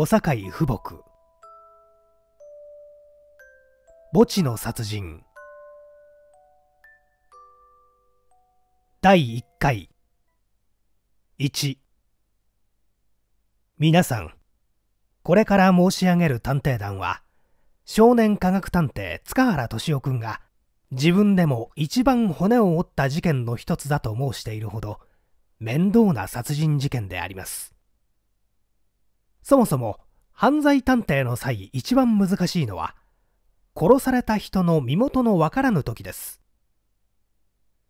小堺富木墓地の殺人第1回1皆さんこれから申し上げる探偵団は少年科学探偵塚原敏夫君が自分でも一番骨を折った事件の一つだと申しているほど面倒な殺人事件でありますそもそも犯罪探偵の際一番難しいのは殺された人の身元のわからぬ時です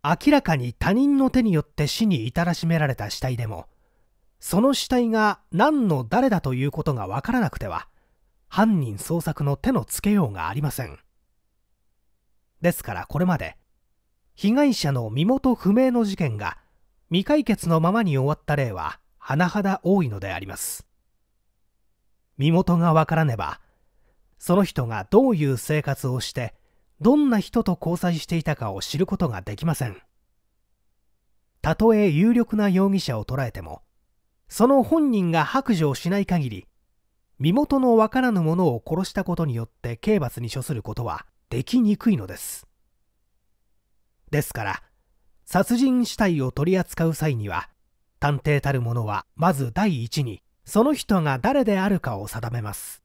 明らかに他人の手によって死に至らしめられた死体でもその死体が何の誰だということがわからなくては犯人捜索の手のつけようがありませんですからこれまで被害者の身元不明の事件が未解決のままに終わった例は甚だ多いのであります身元がわからねばその人がどういう生活をしてどんな人と交際していたかを知ることができませんたとえ有力な容疑者を捉えてもその本人が白状しない限り身元のわからぬ者を殺したことによって刑罰に処することはできにくいのですですから殺人死体を取り扱う際には探偵たる者はまず第一にその人が誰であるかを定めます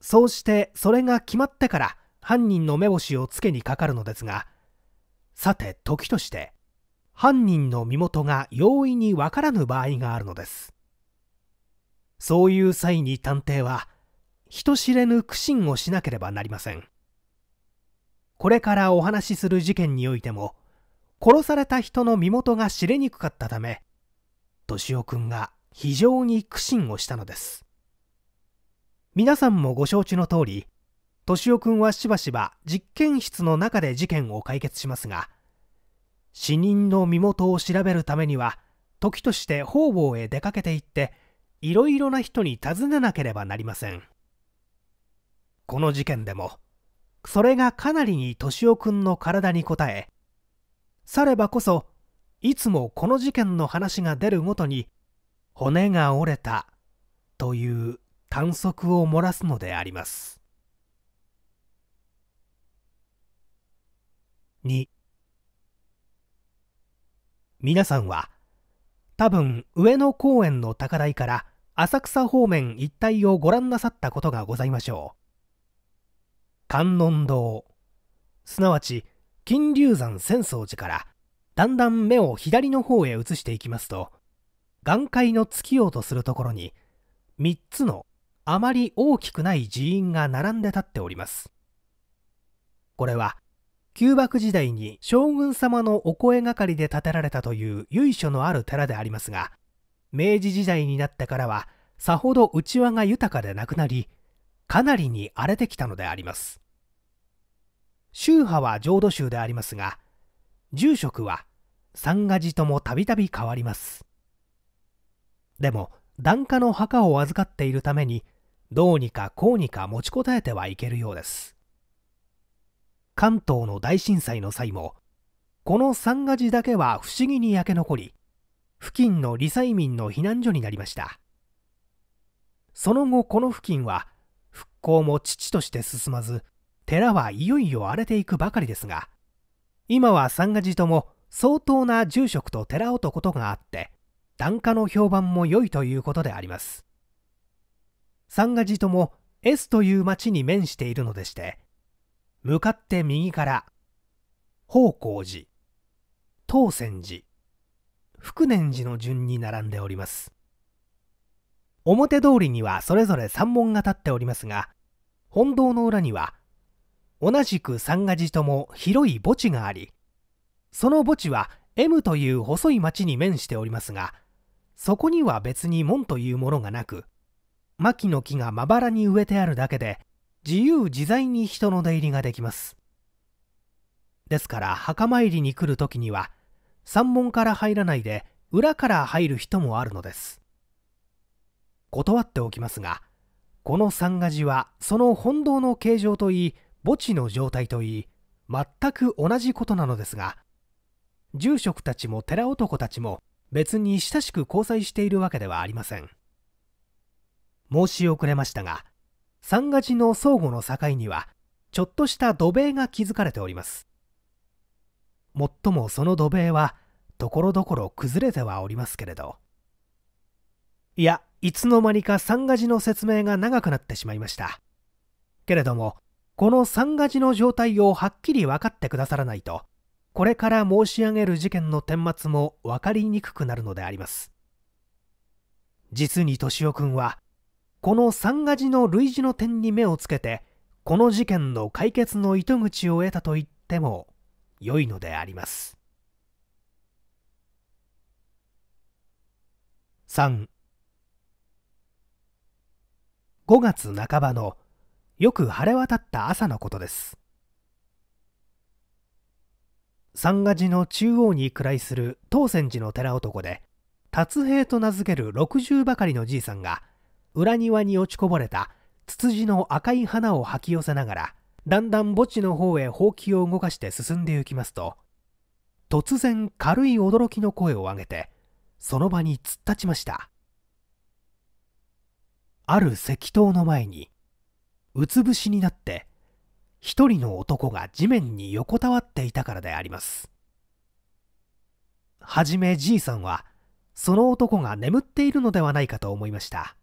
そうしてそれが決まってから犯人の目星をつけにかかるのですがさて時として犯人の身元が容易にわからぬ場合があるのですそういう際に探偵は人知れぬ苦心をしなければなりませんこれからお話しする事件においても殺された人の身元が知れにくかったため敏夫君が非常に苦心をしたのです皆さんもご承知の通り敏夫君はしばしば実験室の中で事件を解決しますが死人の身元を調べるためには時として方々へ出かけていっていろいろな人に尋ねなければなりませんこの事件でもそれがかなりに敏夫君の体に応えさればこそいつもこの事件の話が出るごとに骨が折れたという短足を漏らすのであります。2皆さんは多分上野公園の高台から浅草方面一帯をご覧なさったことがございましょう観音堂すなわち金龍山浅草寺からだんだん目を左の方へ移していきますと眼界の月きようとするところに3つのあまり大きくない寺院が並んで立っておりますこれは旧幕時代に将軍様のお声がかりで建てられたという由緒のある寺でありますが明治時代になってからはさほど内輪が豊かでなくなりかなりに荒れてきたのであります宗派は浄土宗でありますが住職は三が寺ともたびたび変わりますでも檀家の墓を預かっているためにどうにかこうにか持ちこたえてはいけるようです関東の大震災の際もこの三河寺だけは不思議に焼け残り付近の理災民の避難所になりましたその後この付近は復興も父として進まず寺はいよいよ荒れていくばかりですが今は三河寺とも相当な住職と寺男とがあって檀家の評判も良いということであります三ヶ寺とも S という町に面しているのでして向かって右から方光寺東泉寺福念寺の順に並んでおります表通りにはそれぞれ三門が立っておりますが本堂の裏には同じく三ヶ寺とも広い墓地がありその墓地は M という細い町に面しておりますがそこには別に門というものがなく牧の木がまばらに植えてあるだけで自由自在に人の出入りができますですから墓参りに来る時には山門から入らないで裏から入る人もあるのです断っておきますがこの三ヶ寺はその本堂の形状といい墓地の状態といい全く同じことなのですが住職たちも寺男たちも別に親しく交際しているわけではありません申し遅れましたが三が地の相互の境にはちょっとした土塀が築かれておりますもっともその土塀はところどころ崩れてはおりますけれどいやいつの間にか三が地の説明が長くなってしまいましたけれどもこの三が地の状態をはっきり分かってくださらないとこれから申し上げる事件の顛末も分かりにくくなるのであります実に敏夫君はこの三が字の類似の点に目をつけてこの事件の解決の糸口を得たと言っても良いのであります35月半ばのよく晴れ渡った朝のことです三賀寺の中央に位する東泉寺の寺男で達平と名付ける60ばかりのじいさんが裏庭に落ちこぼれたツツジの赤い花を吐き寄せながらだんだん墓地の方へほうきを動かして進んで行きますと突然軽い驚きの声を上げてその場に突っ立ちましたある石塔の前にうつ伏しになって一人の男が地面に横たわっていたからでありますはじめじいさんはその男が眠っているのではないかと思いました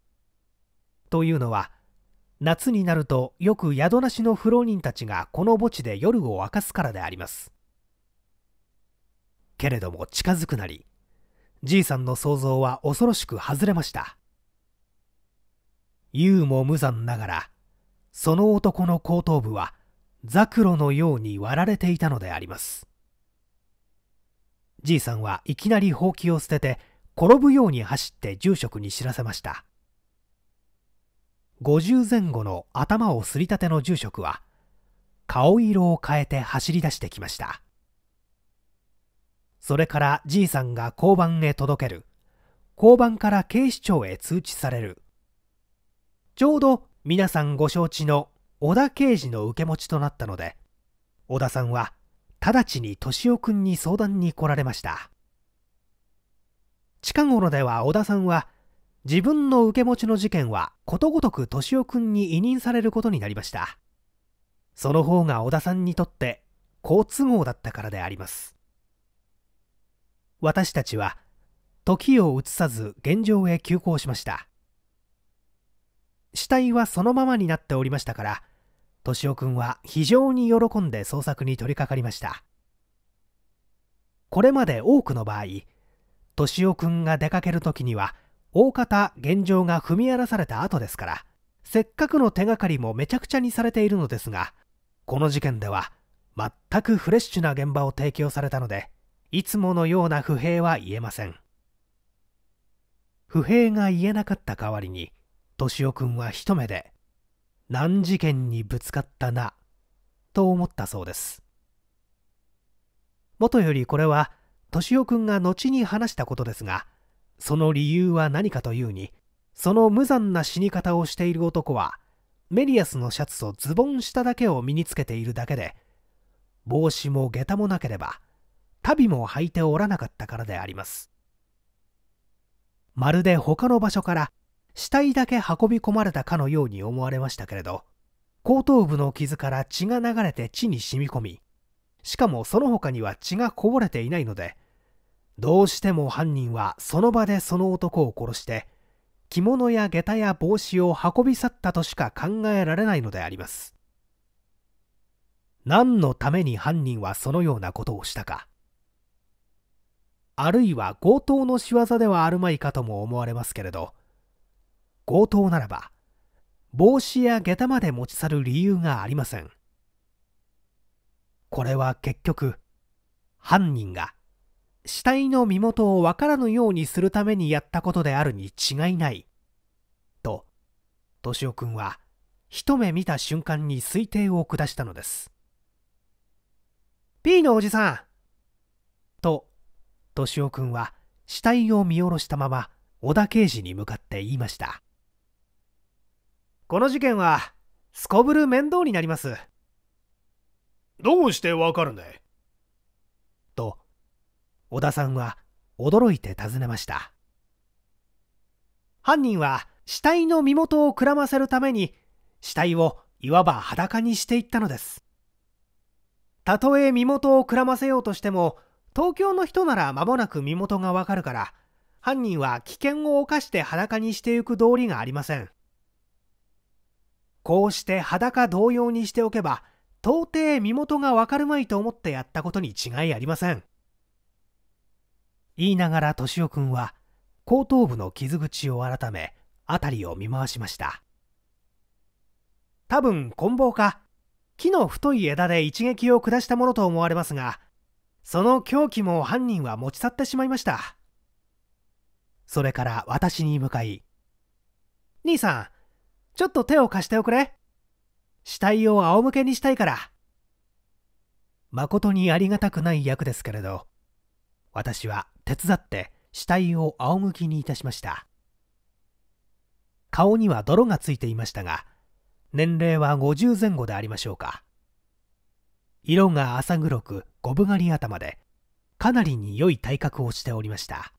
というのは夏になるとよく宿なしの不老人たちがこの墓地で夜を明かすからでありますけれども近づくなりじいさんの想像は恐ろしく外れました言うも無残ながらその男の後頭部はザクロのように割られていたのでありますじいさんはいきなりほうきを捨てて転ぶように走って住職に知らせました50前後の頭をすりたての住職は顔色を変えて走り出してきましたそれからじいさんが交番へ届ける交番から警視庁へ通知されるちょうど皆さんご承知の小田刑事の受け持ちとなったので小田さんは直ちに敏夫君に相談に来られました近頃では小田さんは自分の受け持ちの事件はことごとく敏夫君に委任されることになりましたその方が小田さんにとって好都合だったからであります私たちは時を移さず現場へ急行しました死体はそのままになっておりましたから敏夫君は非常に喜んで捜索に取り掛かりましたこれまで多くの場合敏夫君が出かける時には大方現状が踏み荒らされた後ですからせっかくの手がかりもめちゃくちゃにされているのですがこの事件では全くフレッシュな現場を提供されたのでいつものような不平は言えません不平が言えなかった代わりに敏夫君は一目で難事件にぶつかったなと思ったそうですもとよりこれは敏夫君が後に話したことですがその理由は何かというにその無残な死に方をしている男はメリアスのシャツとズボン下だけを身につけているだけで帽子も下駄もなければ足袋も履いておらなかったからでありますまるで他の場所から死体だけ運び込まれたかのように思われましたけれど後頭部の傷から血が流れて地に染み込みしかもその他には血がこぼれていないのでどうしても犯人はその場でその男を殺して着物や下駄や帽子を運び去ったとしか考えられないのであります何のために犯人はそのようなことをしたかあるいは強盗の仕業ではあるまいかとも思われますけれど強盗ならば帽子や下駄まで持ち去る理由がありませんこれは結局犯人が死体の身元をわからぬようにするためにやったことであるに違いないと敏夫君は一目見た瞬間に推定を下したのです P のおじさんと敏夫君は死体を見下ろしたまま小田刑事に向かって言いましたこの事件はすこぶる面倒になりますどうしてわかるんだいと小田さんは驚いて尋ねました犯人は死体の身元をくらませるために死体をいわば裸にしていったのですたとえ身元をくらませようとしても東京の人なら間もなく身元がわかるから犯人は危険を冒して裸にしてゆく道理がありませんこうして裸同様にしておけば到底身元がわかるまいと思ってやったことに違いありません言いながら敏夫君は後頭部の傷口を改め辺りを見回しました多分棍棒か木の太い枝で一撃を下したものと思われますがその凶器も犯人は持ち去ってしまいましたそれから私に向かい兄さんちょっと手を貸しておくれ。死体を仰向けにしたいから。誠にありがたくない役ですけれど、私は手伝って死体を仰向きにいたしました。顔には泥がついていましたが、年齢は50前後でありましょうか。色が浅黒く五分刈り頭で、かなりに良い体格をしておりました。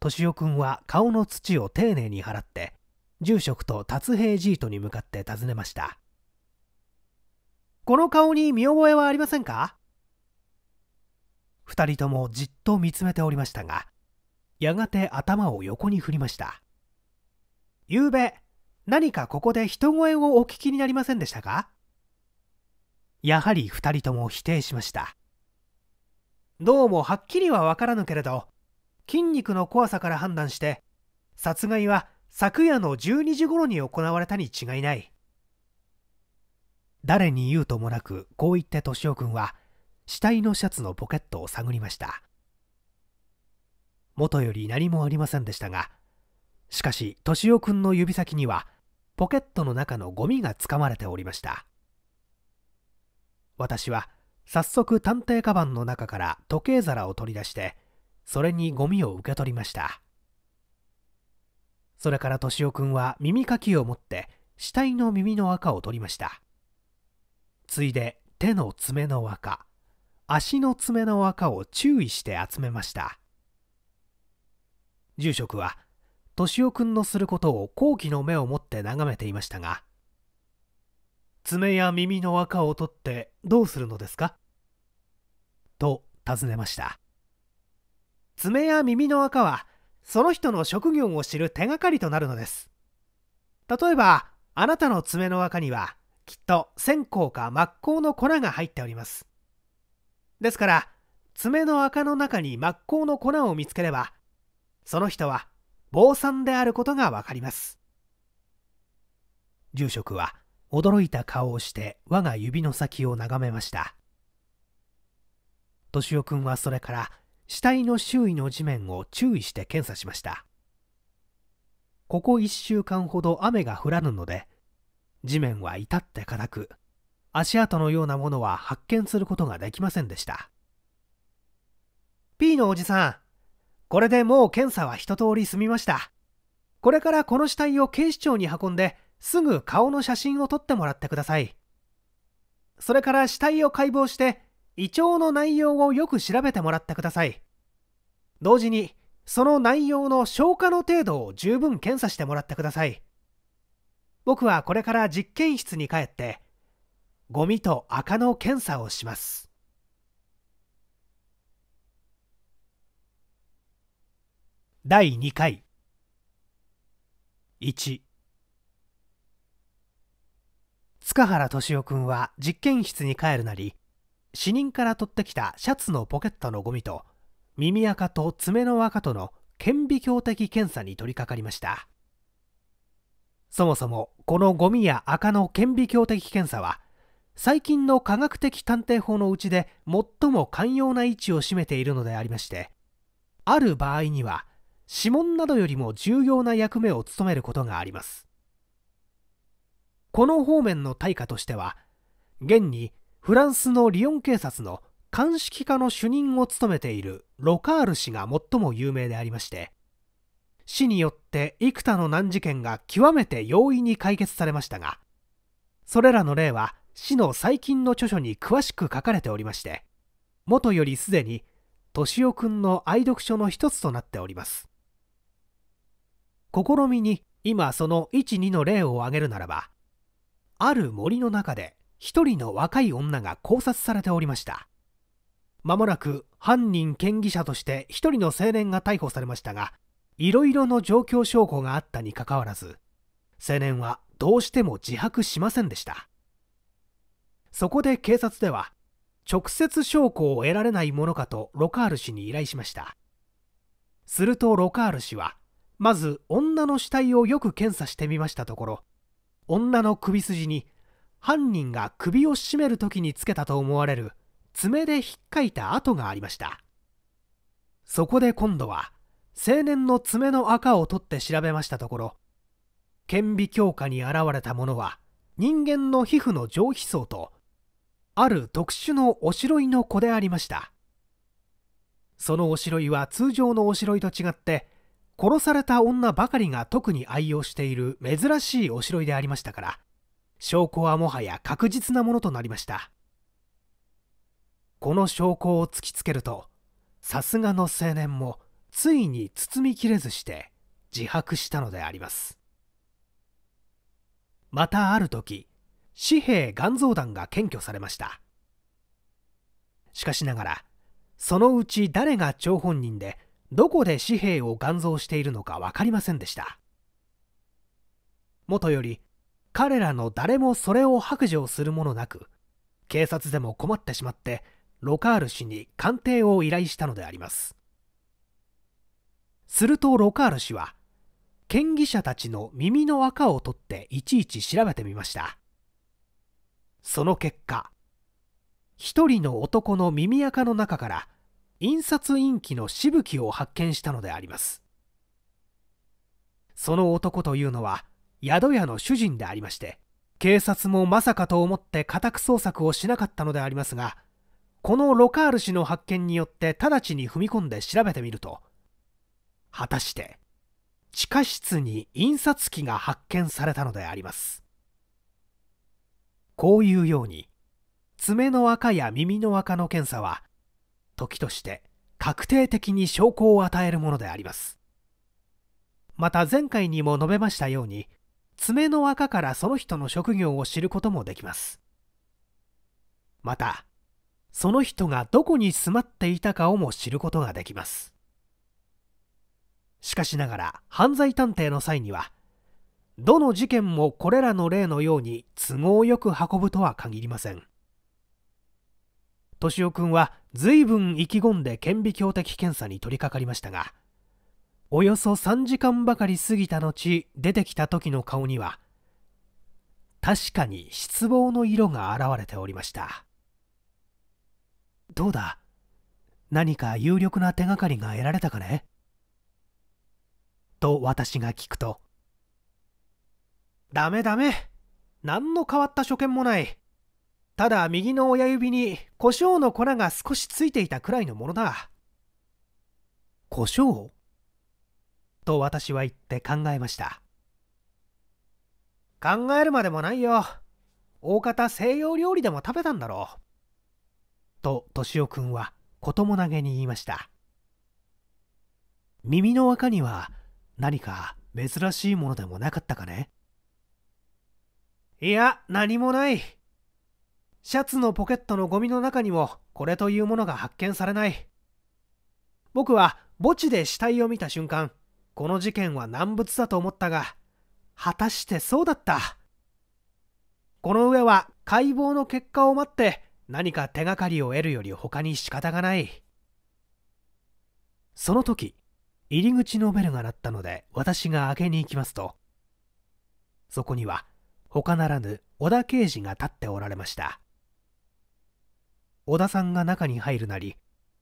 敏夫君は顔の土を丁寧に払って、住職と達平ジートに向かって尋ねましたこの顔に見覚えはありませんか2人ともじっと見つめておりましたがやがて頭を横に振りました昨べ何かここで人声をお聞きになりませんでしたかやはり2人とも否定しましたどうもはっきりは分からぬけれど筋肉の怖さから判断して殺害は昨夜の12時頃に行われたに違いない。誰に言うともなく、こう言って敏夫君は、死体のシャツのポケットを探りました。元より何もありませんでしたが、しかし、敏夫君の指先には、ポケットの中のゴミがつかまれておりました。私は、早速探偵カバンの中から時計皿を取り出して、それにゴミを受け取りました。それから敏夫君は耳かきを持って死体の耳の赤を取りましたついで手の爪の赤足の爪の赤を注意して集めました住職は敏夫君のすることを好奇の目を持って眺めていましたが爪や耳の赤を取ってどうするのですかと尋ねました爪や耳の赤はその人の職業を知る手がかりとなるのです例えばあなたの爪の輪にはきっと線香かっ香の粉が入っておりますですから爪の垢の中にっ香の粉を見つければその人は坊さんであることがわかります住職は驚いた顔をして我が指の先を眺めました敏夫君はそれから死体の周囲の地面を注意して検査しましたここ1週間ほど雨が降らぬので地面は至って硬く足跡のようなものは発見することができませんでした P のおじさんこれでもう検査は一通り済みましたこれからこの死体を警視庁に運んですぐ顔の写真を撮ってもらってくださいそれから死体を解剖して胃腸の内容をよく調べてもらってください同時にその内容の消化の程度を十分検査してもらってください僕はこれから実験室に帰ってゴミと赤の検査をします第2回1塚原敏夫君は実験室に帰るなり死人から取ってきたシャツのポケットのゴミと耳垢と爪の垢との顕微鏡的検査に取り掛かりましたそもそもこのゴミや垢の顕微鏡的検査は最近の科学的探偵法のうちで最も寛容な位置を占めているのでありましてある場合には指紋などよりも重要な役目を務めることがありますこの方面の対価としては現にフランスのリヨン警察の鑑識課の主任を務めているロカール氏が最も有名でありまして市によって幾多の難事件が極めて容易に解決されましたがそれらの例は市の最近の著書に詳しく書かれておりましてもとよりすでに敏夫君の愛読書の一つとなっております試みに今その12の例を挙げるならばある森の中で一人の若い女が考察されておりましたまもなく犯人嫌疑者として一人の青年が逮捕されましたがいろいろの状況証拠があったにかかわらず青年はどうしても自白しませんでしたそこで警察では直接証拠を得られないものかとロカール氏に依頼しましたするとロカール氏はまず女の死体をよく検査してみましたところ女の首筋に犯人が首を絞める時につけたと思われる爪でひっかいた跡がありましたそこで今度は青年の爪の赤を取って調べましたところ顕微鏡下に現れたものは人間の皮膚の上皮層とある特殊のおしろいの子でありましたそのおしろいは通常のおしろいと違って殺された女ばかりが特に愛用している珍しいおしろいでありましたから証拠はもはや確実なものとなりましたこの証拠を突きつけるとさすがの青年もついに包みきれずして自白したのでありますまたある時紙幣岩蔵団が検挙されましたしかしながらそのうち誰が張本人でどこで紙幣を岩蔵しているのか分かりませんでしたもとより彼らの誰もそれを白状するものなく警察でも困ってしまってロカール氏に鑑定を依頼したのでありますするとロカール氏は嫌疑者たちの耳の垢を取っていちいち調べてみましたその結果一人の男の耳垢の中から印刷印記のしぶきを発見したのでありますその男というのは宿屋の主人でありまして警察もまさかと思って家宅捜索をしなかったのでありますがこのロカール氏の発見によって直ちに踏み込んで調べてみると果たして地下室に印刷機が発見されたのでありますこういうように爪の垢や耳の垢の検査は時として確定的に証拠を与えるものでありますまた前回にも述べましたように爪の垢からその人の職業を知ることもできますまたその人がどこに住まっていたかをも知ることができますしかしながら犯罪探偵の際にはどの事件もこれらの例のように都合よく運ぶとは限りません敏夫君は随分意気込んで顕微鏡的検査に取り掛かりましたがおよそ3時間ばかり過ぎた後出てきた時の顔には確かに失望の色が現れておりましたどうだ何か有力な手がかりが得られたかねと私が聞くと「ダメダメ何の変わった所見もないただ右の親指に胡椒の粉が少しついていたくらいのものだ胡椒と私は言って考えました考えるまでもないよ大方西洋料理でも食べたんだろうと敏夫君はこともなげに言いました耳の中には何か珍しいものでもなかったかねいや何もないシャツのポケットのゴミの中にもこれというものが発見されない僕は墓地で死体を見た瞬間この事件は難物だと思ったが果たしてそうだったこの上は解剖の結果を待って何か手がかりを得るより他に仕方がないその時入り口のベルが鳴ったので私が開けに行きますとそこには他ならぬ小田刑事が立っておられました小田さんが中に入るなり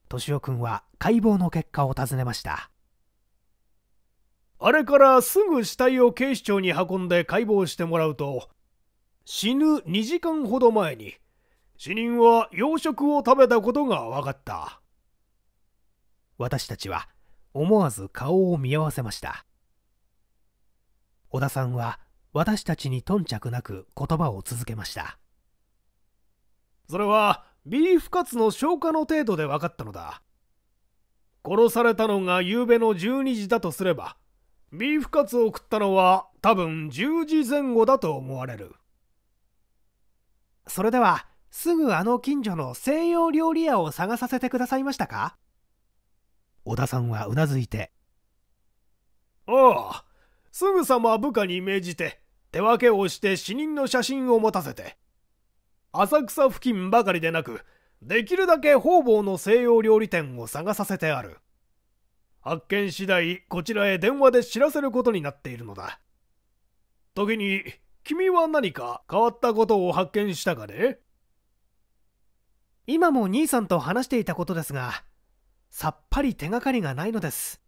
敏夫君は解剖の結果を尋ねましたあれからすぐ死体を警視庁に運んで解剖してもらうと死ぬ2時間ほど前に死人は養殖を食べたことが分かった私たちは思わず顔を見合わせました小田さんは私たちに頓着なく言葉を続けましたそれはビーフカツの消化の程度で分かったのだ殺されたのが夕べの12時だとすればビーフカツを食ったのは多分10時前後だと思われるそれではすぐあの近所の西洋料理屋を探させてくださいましたか小田さんはうなずいてああすぐさま部下に命じて手分けをして死人の写真を持たせて浅草付近ばかりでなくできるだけ方々の西洋料理店を探させてある発見次第こちらへ電話で知らせることになっているのだ時に君は何か変わったことを発見したかね今も兄さんと話していたことですがさっぱり手がかりがないのです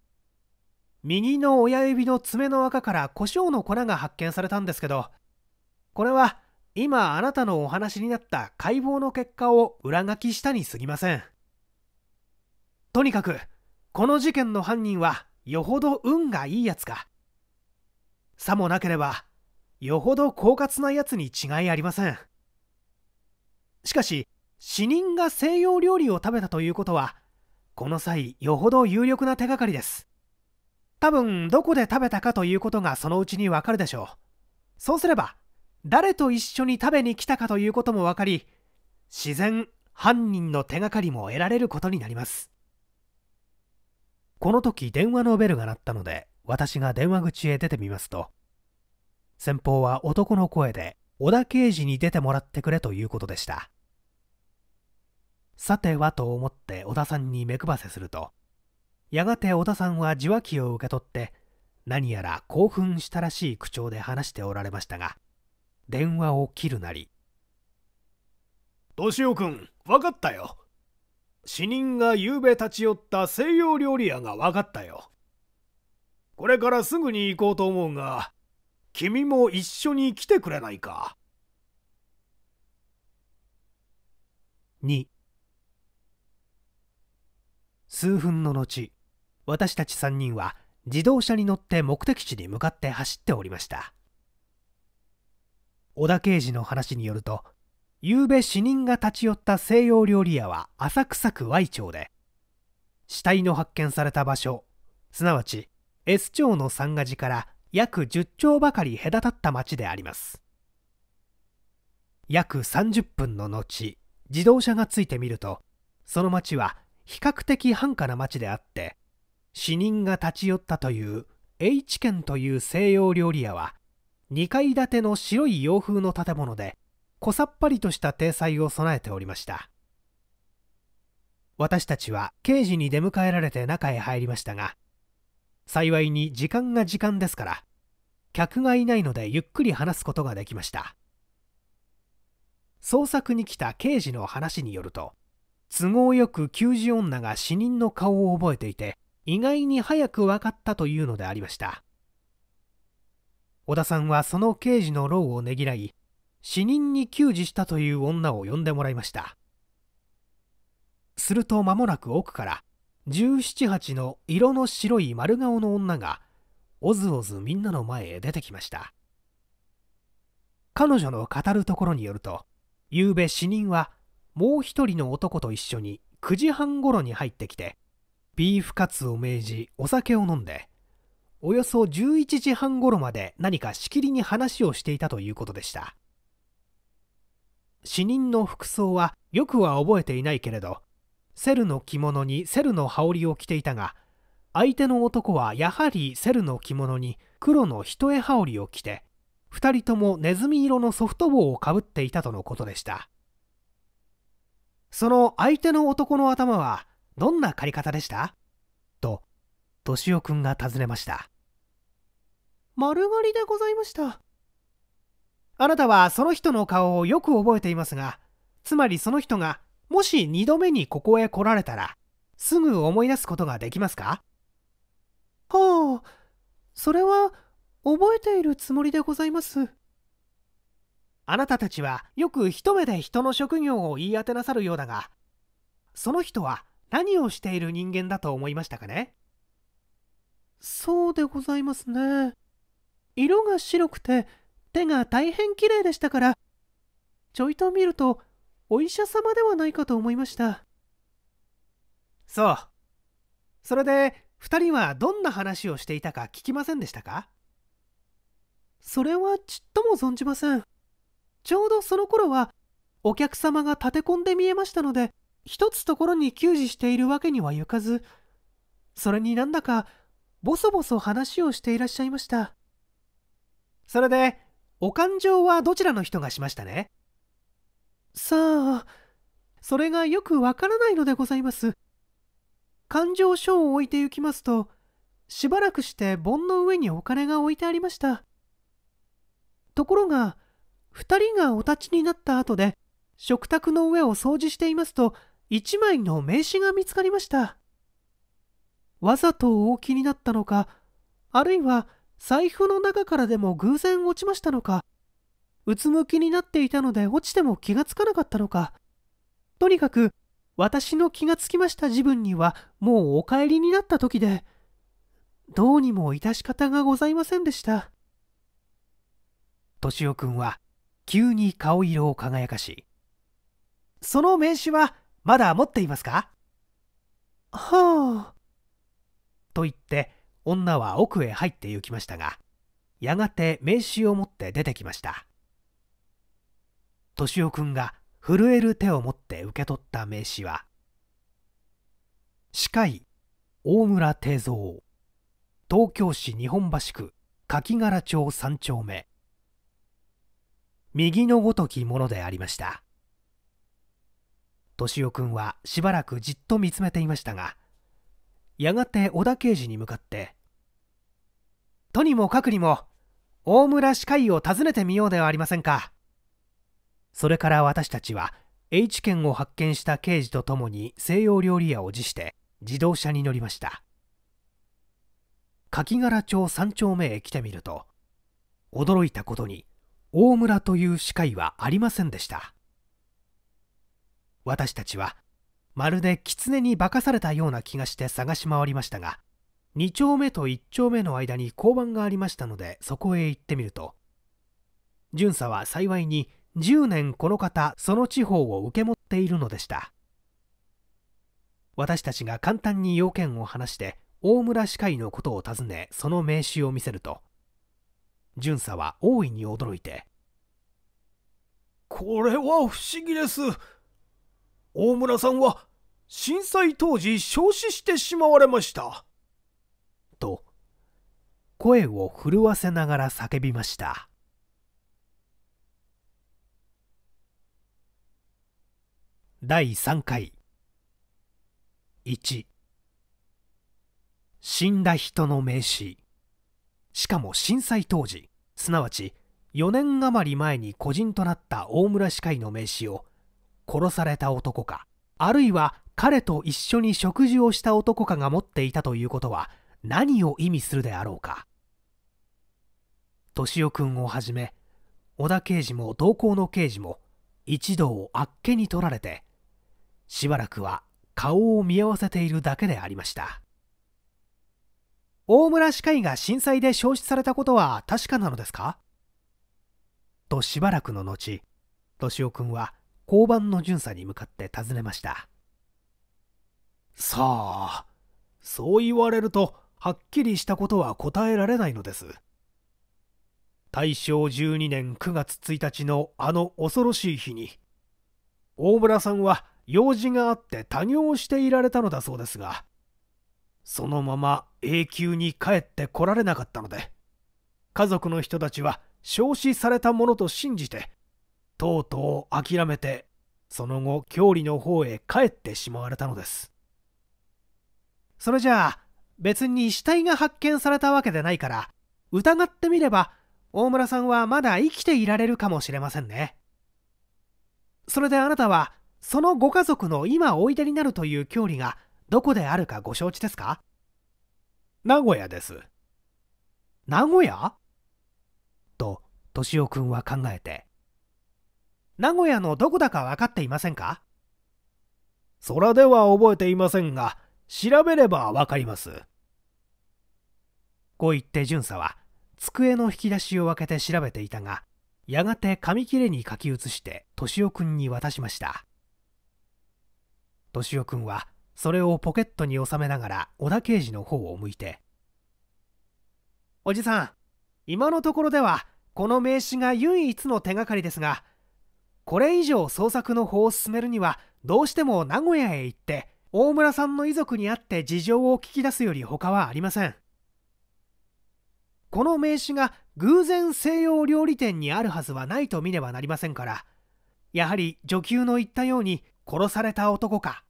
右の親指の爪の赤から胡椒の粉が発見されたんですけどこれは今あなたのお話になった解剖の結果を裏書きしたにすぎませんとにかくこの事件の犯人はよほど運がいいやつかさもなければよほど狡猾なやつに違いありませんしかし死人が西洋料理を食べたということはこの際よほど有力な手がかりです多分どこで食べたかということがそのうちにわかるでしょうそうすれば誰と一緒に食べに来たかということも分かり自然犯人の手がかりも得られることになりますこの時電話のベルが鳴ったので、私が電話口へ出てみますと、先方は男の声で、小田刑事に出てもらってくれということでした。さてはと思って小田さんに目配せすると、やがて小田さんは受話器を受け取って、何やら興奮したらしい口調で話しておられましたが、電話を切るなり。敏夫君、分かったよ。死人が夕べ立ち寄った西洋料理屋が分かったよ。これからすぐに行こうと思うが、君も一緒に来てくれないか。2数分の後、私たち3人は自動車に乗って目的地に向かって走っておりました。小田刑事の話によると、夕べ死人が立ち寄った西洋料理屋は浅草区 Y 町で死体の発見された場所すなわち S 町の三ヶ寺から約10丁ばかり隔たった町であります約30分の後自動車がついてみるとその町は比較的繁華な町であって死人が立ち寄ったという H 県という西洋料理屋は2階建ての白い洋風の建物で小さっぱりとした体裁を備えておりました私たちは刑事に出迎えられて中へ入りましたが幸いに時間が時間ですから客がいないのでゆっくり話すことができました捜索に来た刑事の話によると都合よく給仕女が死人の顔を覚えていて意外に早く分かったというのでありました小田さんはその刑事の労をねぎらい死人に給仕したという女を呼んでもらいましたすると間もなく奥から1 7 8の色の白い丸顔の女がおずおずみんなの前へ出てきました彼女の語るところによると昨べ死人はもう一人の男と一緒に9時半ごろに入ってきてビーフカツを命じお酒を飲んでおよそ11時半ごろまで何かしきりに話をしていたということでした死人の服装はよくは覚えていないけれどセルの着物にセルの羽織を着ていたが相手の男はやはりセルの着物に黒の一重羽織を着て2人ともネズミ色のソフト帽をかぶっていたとのことでしたその相手の男の頭はどんな借り方でしたと敏夫君が尋ねました丸刈りでございましたあなたはその人の顔をよく覚えていますが、つまりその人がもし2度目にここへ来られたら、すぐ思い出すことができますかはあ、それは覚えているつもりでございます。あなたたちはよく一目で人の職業を言い当てなさるようだが、その人は何をしている人間だと思いましたかねそうでございますね。色が白くて手が大変綺麗でしたからちょいと見るとお医者様ではないかと思いましたそうそれで2人はどんな話をしていたか聞きませんでしたかそれはちっとも存じませんちょうどその頃はお客様が立て込んで見えましたので一つところに給仕しているわけにはいかずそれになんだかボソボソ話をしていらっしゃいましたそれでお勘定はどちらの人がしましたねさあ、それがよくわからないのでございます。勘定書を置いて行きますと、しばらくして盆の上にお金が置いてありました。ところが、2人がお立ちになった後で、食卓の上を掃除していますと、1枚の名刺が見つかりました。わざと大きになったのか、あるいは、財布の中からでも偶然落ちましたのか、うつむきになっていたので落ちても気がつかなかったのか、とにかく私の気がつきました自分にはもうお帰りになった時で、どうにも致し方がございませんでした。敏夫君は急に顔色を輝かし、その名刺はまだ持っていますかはあ。と言って、女は奥へ入って行きましたがやがて名刺を持って出てきました敏夫君が震える手を持って受け取った名刺は「歯科医大村定蔵東京市日本橋区柿柄町3丁目」右のごときものでありました敏夫君はしばらくじっと見つめていましたが「やがて小田刑事に向かって「とにもかくにも大村歯科医を訪ねてみようではありませんか」それから私たちは H 県を発見した刑事とともに西洋料理屋を辞して自動車に乗りました柿柄町3丁目へ来てみると驚いたことに大村という歯科医はありませんでした私たちはまるで狐に化かされたような気がして探し回りましたが2丁目と1丁目の間に交番がありましたのでそこへ行ってみると巡査は幸いに10年この方その地方を受け持っているのでした私たちが簡単に要件を話して大村歯科医のことを尋ねその名刺を見せると巡査は大いに驚いて「これは不思議です大村さんは震災当時焼死してしまわれました。と、声を震わせながら叫びました。第3回1死んだ人の名刺しかも震災当時すなわち4年余り前に個人となった大村歯科医の名刺を殺された男かあるいは彼と一緒に食事をした男かが持っていたということは何を意味するであろうか敏夫君をはじめ小田刑事も同行の刑事も一同あっけに取られてしばらくは顔を見合わせているだけでありました大村歯科医が震災で消失されたことは確かなのですかとしばらくの後敏夫君は交番の巡査に向かって尋ねましたさあ、そう言われると、はっきりしたことは答えられないのです。大正12年9月1日のあの恐ろしい日に、大村さんは用事があって多業していられたのだそうですが、そのまま永久に帰ってこられなかったので、家族の人たちは焼死されたものと信じて、とうとう諦めて、その後、郷里の方へ帰ってしまわれたのです。それじゃあ別に死体が発見されたわけでないから疑ってみれば大村さんはまだ生きていられるかもしれませんねそれであなたはそのご家族の今おいでになるという距離がどこであるかご承知ですか名古屋です名古屋と敏夫君は考えて名古屋のどこだか分かっていませんかそれでは覚えていませんが調べればわかります。こう言って巡査は机の引き出しを開けて調べていたが、やがて紙切れに書き写して敏夫君に渡しました。敏夫君はそれをポケットに収めながら小田刑事の方を向いて、おじさん、今のところではこの名刺が唯一の手がかりですが、これ以上捜索の方を進めるにはどうしても名古屋へ行って大村さんの遺族に会って事情を聞き出すより他はありませんこの名刺が偶然西洋料理店にあるはずはないと見ねばなりませんからやはり女給の言ったように殺された男か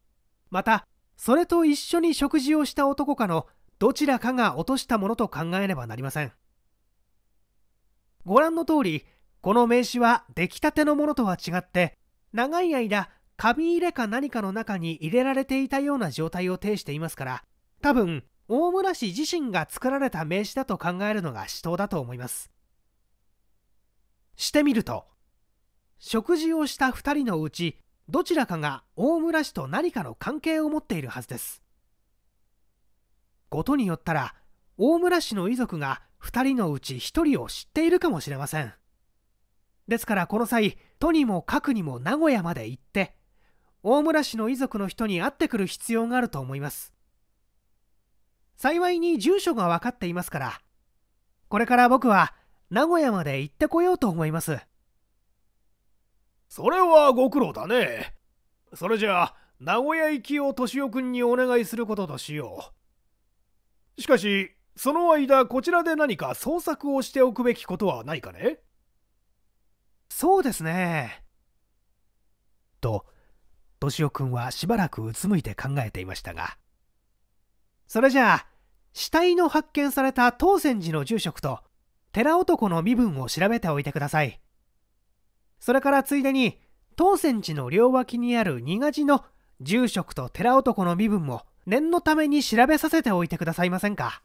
またそれと一緒に食事をした男かのどちらかが落としたものと考えねばなりませんご覧の通りこの名刺は出来たてのものとは違って長い間紙入れか何かの中に入れられていたような状態を呈していますから多分大村氏自身が作られた名刺だと考えるのが死闘だと思いますしてみると食事をした2人のうちどちらかが大村氏と何かの関係を持っているはずですことによったら大村氏の遺族が2人のうち1人を知っているかもしれませんですからこの際とにもかくにも名古屋まで行って大村氏の遺族の人に会ってくる必要があると思います幸いに住所が分かっていますからこれから僕は名古屋まで行ってこようと思いますそれはご苦労だねそれじゃあ名古屋行きを敏夫君にお願いすることとしようしかしその間こちらで何か捜索をしておくべきことはないかねそうですねと敏夫君はしばらくうつむいて考えていましたがそれじゃあ死体の発見された当選寺の住職と寺男の身分を調べておいてくださいそれからついでに当選寺の両脇にある仁賀寺の住職と寺男の身分も念のために調べさせておいてくださいませんか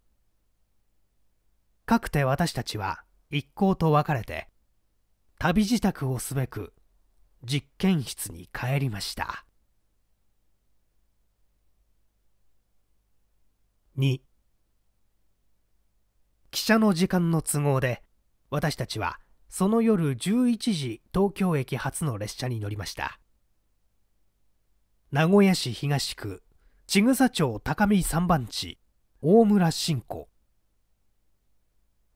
かくて私たちは一行と別れて旅支度をすべく実験室に帰りました2記者の時間の都合で私たちはその夜11時東京駅発の列車に乗りました名古屋市東区千草町高見三番地大村新子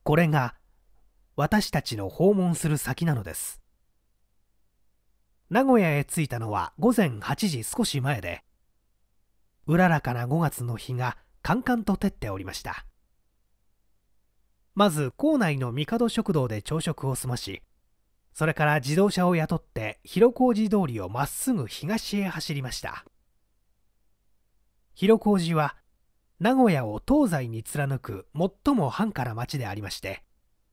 これが私たちの訪問する先なのです名古屋へ着いたのは午前8時少し前でうららかな5月の日がカンカンと照っておりましたまず校内の帝食堂で朝食を済ましそれから自動車を雇って広小路通りをまっすぐ東へ走りました広小路は名古屋を東西に貫く最も繁華な町でありまして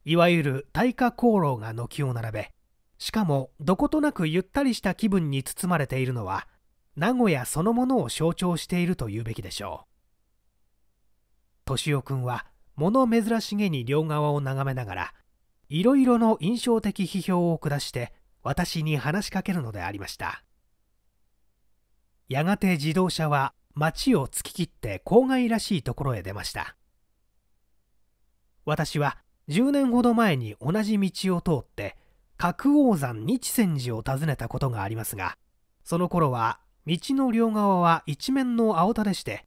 いわゆる大化功労が軒を並べしかもどことなくゆったりした気分に包まれているのは名古屋そのものを象徴していると言うべきでしょう敏夫君は物珍しげに両側を眺めながらいろいろの印象的批評を下して私に話しかけるのでありましたやがて自動車は街を突き切って郊外らしいところへ出ました私は10年ほど前に同じ道を通って角王山日泉寺を訪ねたことがありますがその頃は道の両側は一面の青田でして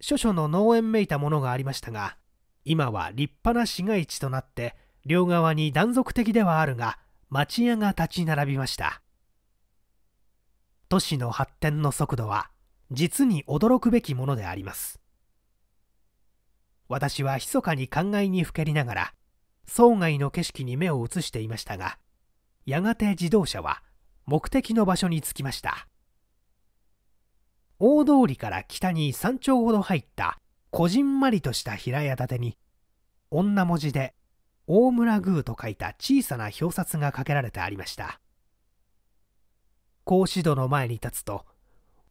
諸々の農園めいたものがありましたが今は立派な市街地となって両側に断続的ではあるが町屋が立ち並びました都市の発展の速度は実に驚くべきものであります私は密かに感慨にふけりながら生外の景色に目を移していましたがやがて自動車は目的の場所に着きました大通りから北に山頂ほど入ったこじんまりとした平屋建てに女文字で「大村宮」と書いた小さな表札がかけられてありました格子戸の前に立つと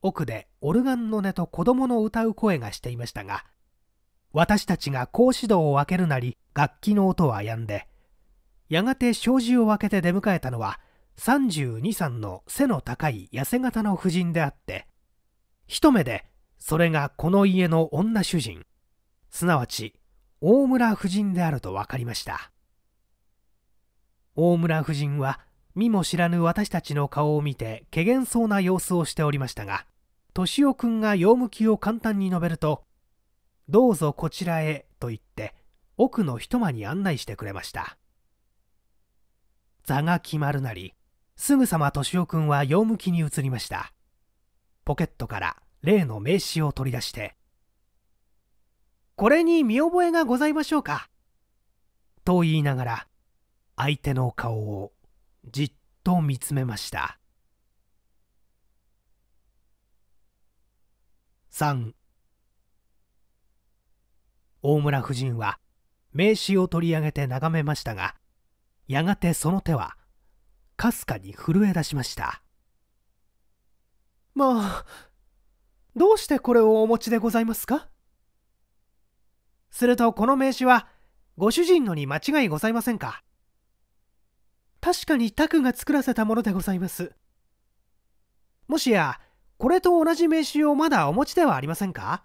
奥でオルガンの音と子供の歌う声がしていましたが私たちが格子戸を開けるなり楽器の音はやんでやがて障子を分けて出迎えたのは32三の背の高い痩せ型の婦人であって一目でそれがこの家の女主人すなわち大村夫人であると分かりました大村夫人は見も知らぬ私たちの顔を見て怪げそうな様子をしておりましたが敏夫君が用向きを簡単に述べると「どうぞこちらへ」と言って奥の一間に案内してくれました座が決まるなりすぐさま敏夫君は用向きに移りましたポケットから例の名刺を取り出して「これに見覚えがございましょうか」と言いながら相手の顔をじっと見つめました3大村夫人は名刺を取り上げて眺めましたがやがてその手はかすかに震え出しましたまあどうしてこれをお持ちでございますかするとこの名刺はご主人のに間違いございませんか確かに拓が作らせたものでございますもしやこれと同じ名刺をまだお持ちではありませんか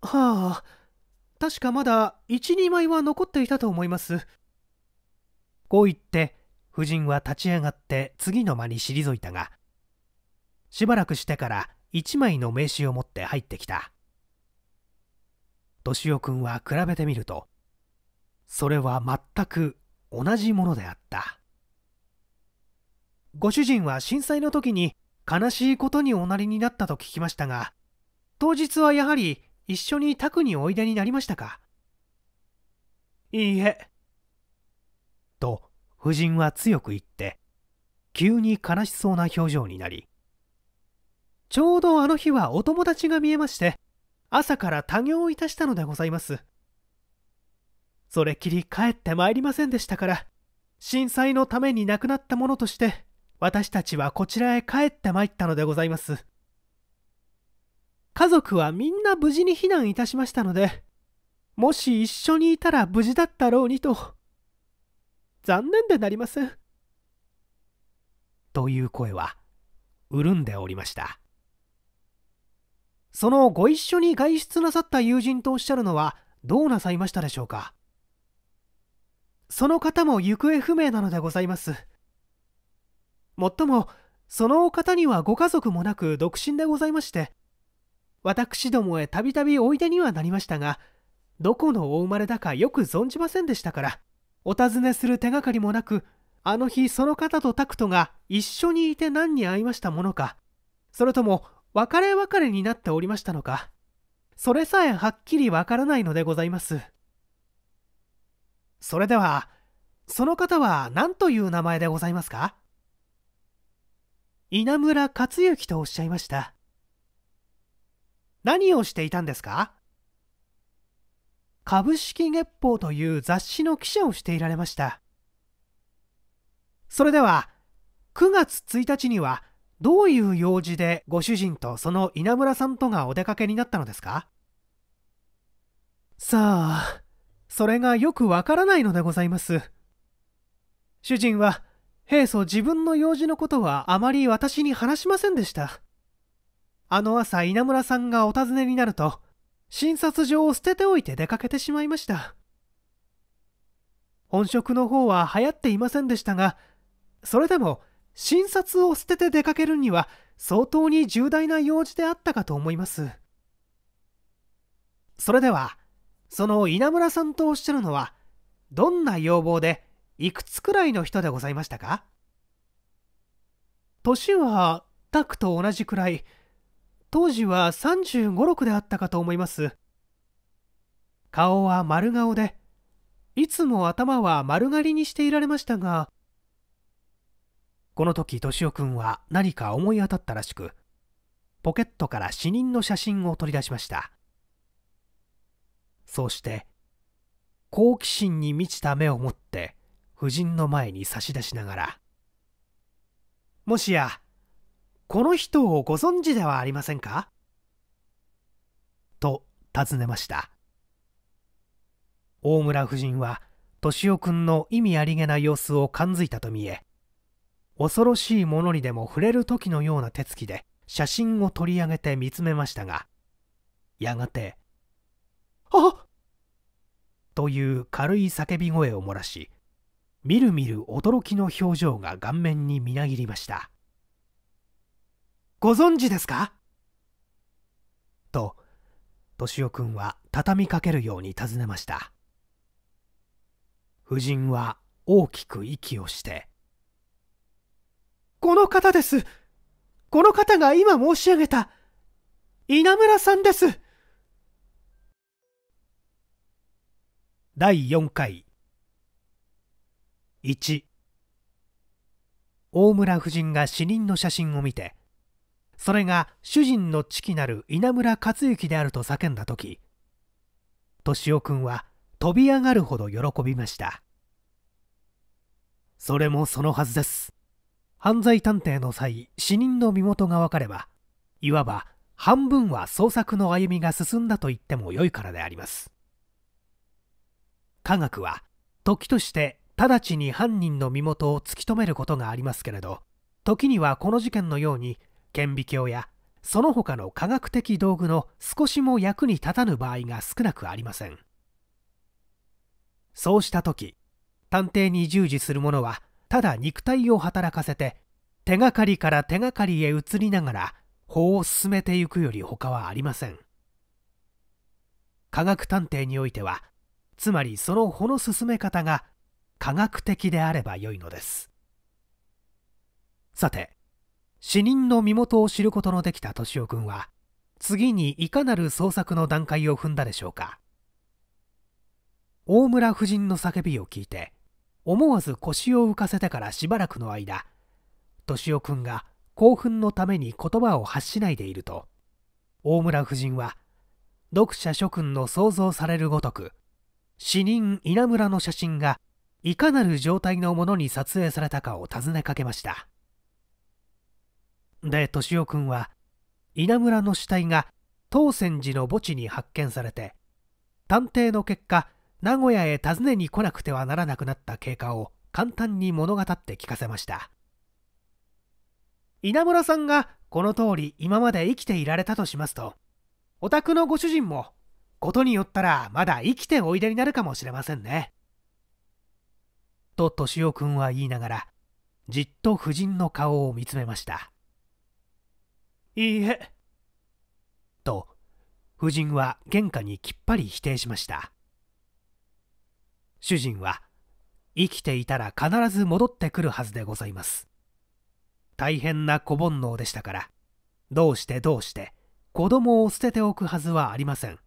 はあ確かまだ12枚は残っていたと思いますこう言って夫人は立ち上がって次の間に退いたがしばらくしてから一枚の名刺を持って入ってきた敏夫君は比べてみるとそれは全く同じものであったご主人は震災の時に悲しいことにおなりになったと聞きましたが当日はやはり一緒に宅においでになりましたかいいえと夫人は強く言って急に悲しそうな表情になりちょうどあの日はお友達が見えまして朝から多行いたしたのでございますそれきり帰ってまいりませんでしたから震災のために亡くなったものとして私たちはこちらへ帰ってまいったのでございます家族はみんな無事に避難いたしましたのでもし一緒にいたら無事だったろうにと残念でなりません。という声は潤んでおりましたそのご一緒に外出なさった友人とおっしゃるのはどうなさいましたでしょうかその方も行方不明なのでございますもっともそのお方にはご家族もなく独身でございまして私どもへたびたびおいでにはなりましたがどこのお生まれだかよく存じませんでしたからお尋ねする手がかりもなくあの日その方とタクトが一緒にいて何に会いましたものかそれとも別れ別れになっておりましたのかそれさえはっきりわからないのでございますそれではその方は何という名前でございますか稲村克行とおっしゃいました何をしていたんですか株式月報という雑誌の記者をしていられました。それでは、9月1日にはどういう用事でご主人とその稲村さんとがお出かけになったのですかさあ、それがよくわからないのでございます。主人は、平素自分の用事のことはあまり私に話しませんでした。あの朝稲村さんがお尋ねになると、診察所を捨てておいて出かけてしまいました本職の方は流行っていませんでしたがそれでも診察を捨てて出かけるには相当に重大な用事であったかと思いますそれではその稲村さんとおっしゃるのはどんな要望でいくつくらいの人でございましたか年はタクと同じくらい当時は35、6であったかと思います。顔は丸顔で、いつも頭は丸刈りにしていられましたが、この時、敏夫君は何か思い当たったらしく、ポケットから死人の写真を取り出しました。そうして、好奇心に満ちた目を持って、夫人の前に差し出しながら、もしや、この人をご存知ではありませんかと尋ねました大村夫人は敏夫君の意味ありげな様子を感づいたと見え恐ろしいものにでも触れる時のような手つきで写真を取り上げて見つめましたがやがて「あっ!」という軽い叫び声を漏らしみるみる驚きの表情が顔面にみなぎりましたご存知ですかと、敏夫君は畳みかけるように尋ねました。夫人は大きく息をして、この方です。この方が今申し上げた、稲村さんです。第4回1大村夫人が死人の写真を見てそれが主人の父なる稲村克行であると叫んだ時敏夫君は飛び上がるほど喜びましたそれもそのはずです犯罪探偵の際死人の身元が分かればいわば半分は捜索の歩みが進んだと言ってもよいからであります科学は時として直ちに犯人の身元を突き止めることがありますけれど時にはこの事件のように顕微鏡やその他の科学的道具の少しも役に立たぬ場合が少なくありませんそうした時探偵に従事する者はただ肉体を働かせて手がかりから手がかりへ移りながら法を進めていくより他はありません科学探偵においてはつまりその法の進め方が科学的であればよいのですさて死人の身元を知ることのできた敏夫君は次にいかなる捜索の段階を踏んだでしょうか大村夫人の叫びを聞いて思わず腰を浮かせてからしばらくの間敏夫君が興奮のために言葉を発しないでいると大村夫人は読者諸君の想像されるごとく死人稲村の写真がいかなる状態のものに撮影されたかを尋ねかけましたで敏夫君は稲村の死体が東泉寺の墓地に発見されて探偵の結果名古屋へ訪ねに来なくてはならなくなった経過を簡単に物語って聞かせました稲村さんがこの通り今まで生きていられたとしますとお宅のご主人もことによったらまだ生きておいでになるかもしれませんね。と敏夫君は言いながらじっと夫人の顔を見つめました。いいえ。と、夫人は玄関にきっぱり否定しました。主人は、生きていたら必ず戻ってくるはずでございます。大変な子煩悩でしたから、どうしてどうして子供を捨てておくはずはありません。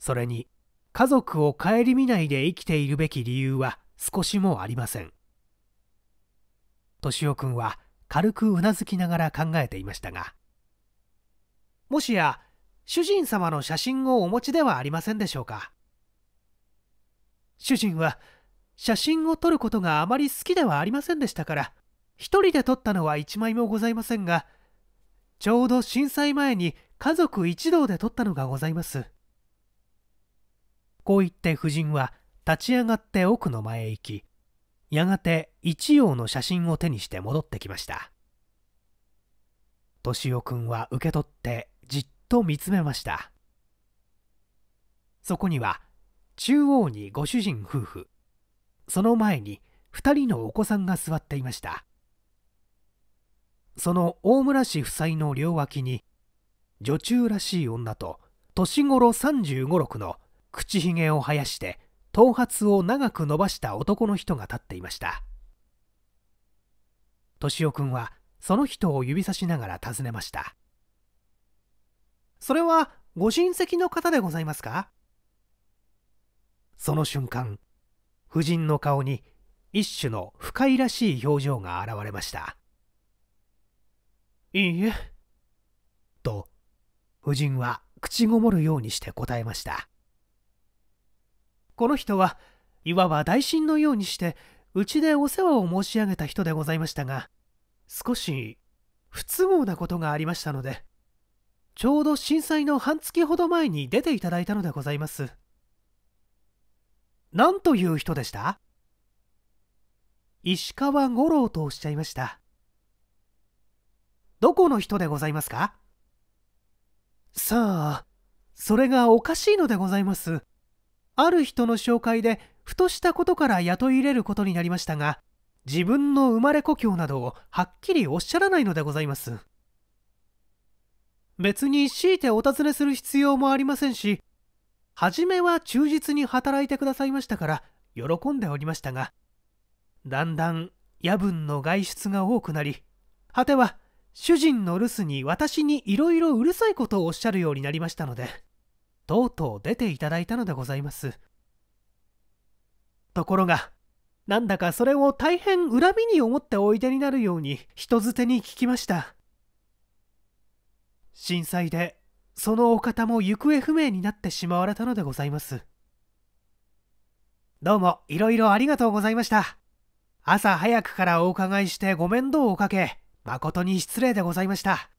それに、家族を顧みないで生きているべき理由は少しもありません。敏夫君は、軽くうなずきながら考えていましたがもしや主人様の写真をお持ちではありませんでしょうか主人は写真を撮ることがあまり好きではありませんでしたから一人で撮ったのは一枚もございませんがちょうど震災前に家族一同で撮ったのがございますこう言って夫人は立ち上がって奥の前へ行きやがて一葉の写真を手にして戻ってきました敏夫君は受け取ってじっと見つめましたそこには中央にご主人夫婦その前に2人のお子さんが座っていましたその大村氏夫妻の両脇に女中らしい女と年頃3 5 6の口ひげを生やして頭髪を長く伸ばした男の人が立っていました敏夫君はその人を指さしながら尋ねましたそれはご親戚の方でございますかその瞬間夫人の顔に一種の不快らしい表情が現れましたいいえと夫人は口ごもるようにして答えましたこの人はいわば大臣のようにしてうちでお世話を申し上げた人でございましたが少し不都合なことがありましたのでちょうど震災の半月ほど前に出ていただいたのでございます何という人でした石川五郎とおっしゃいましたどこの人でございますかさあそれがおかしいのでございますある人の紹介でふとしたことから雇い入れることになりましたが自分の生まれ故郷などをはっきりおっしゃらないのでございます別に強いてお尋ねする必要もありませんし初めは忠実に働いてくださいましたから喜んでおりましたがだんだん夜分の外出が多くなり果ては主人の留守に私にいろいろうるさいことをおっしゃるようになりましたのでとうとう出ていただいたのでございますところがなんだかそれを大変恨みに思っておいでになるように人づてに聞きました震災でそのお方も行方不明になってしまわれたのでございますどうもいろいろありがとうございました朝早くからお伺いしてご面倒をかけ誠に失礼でございました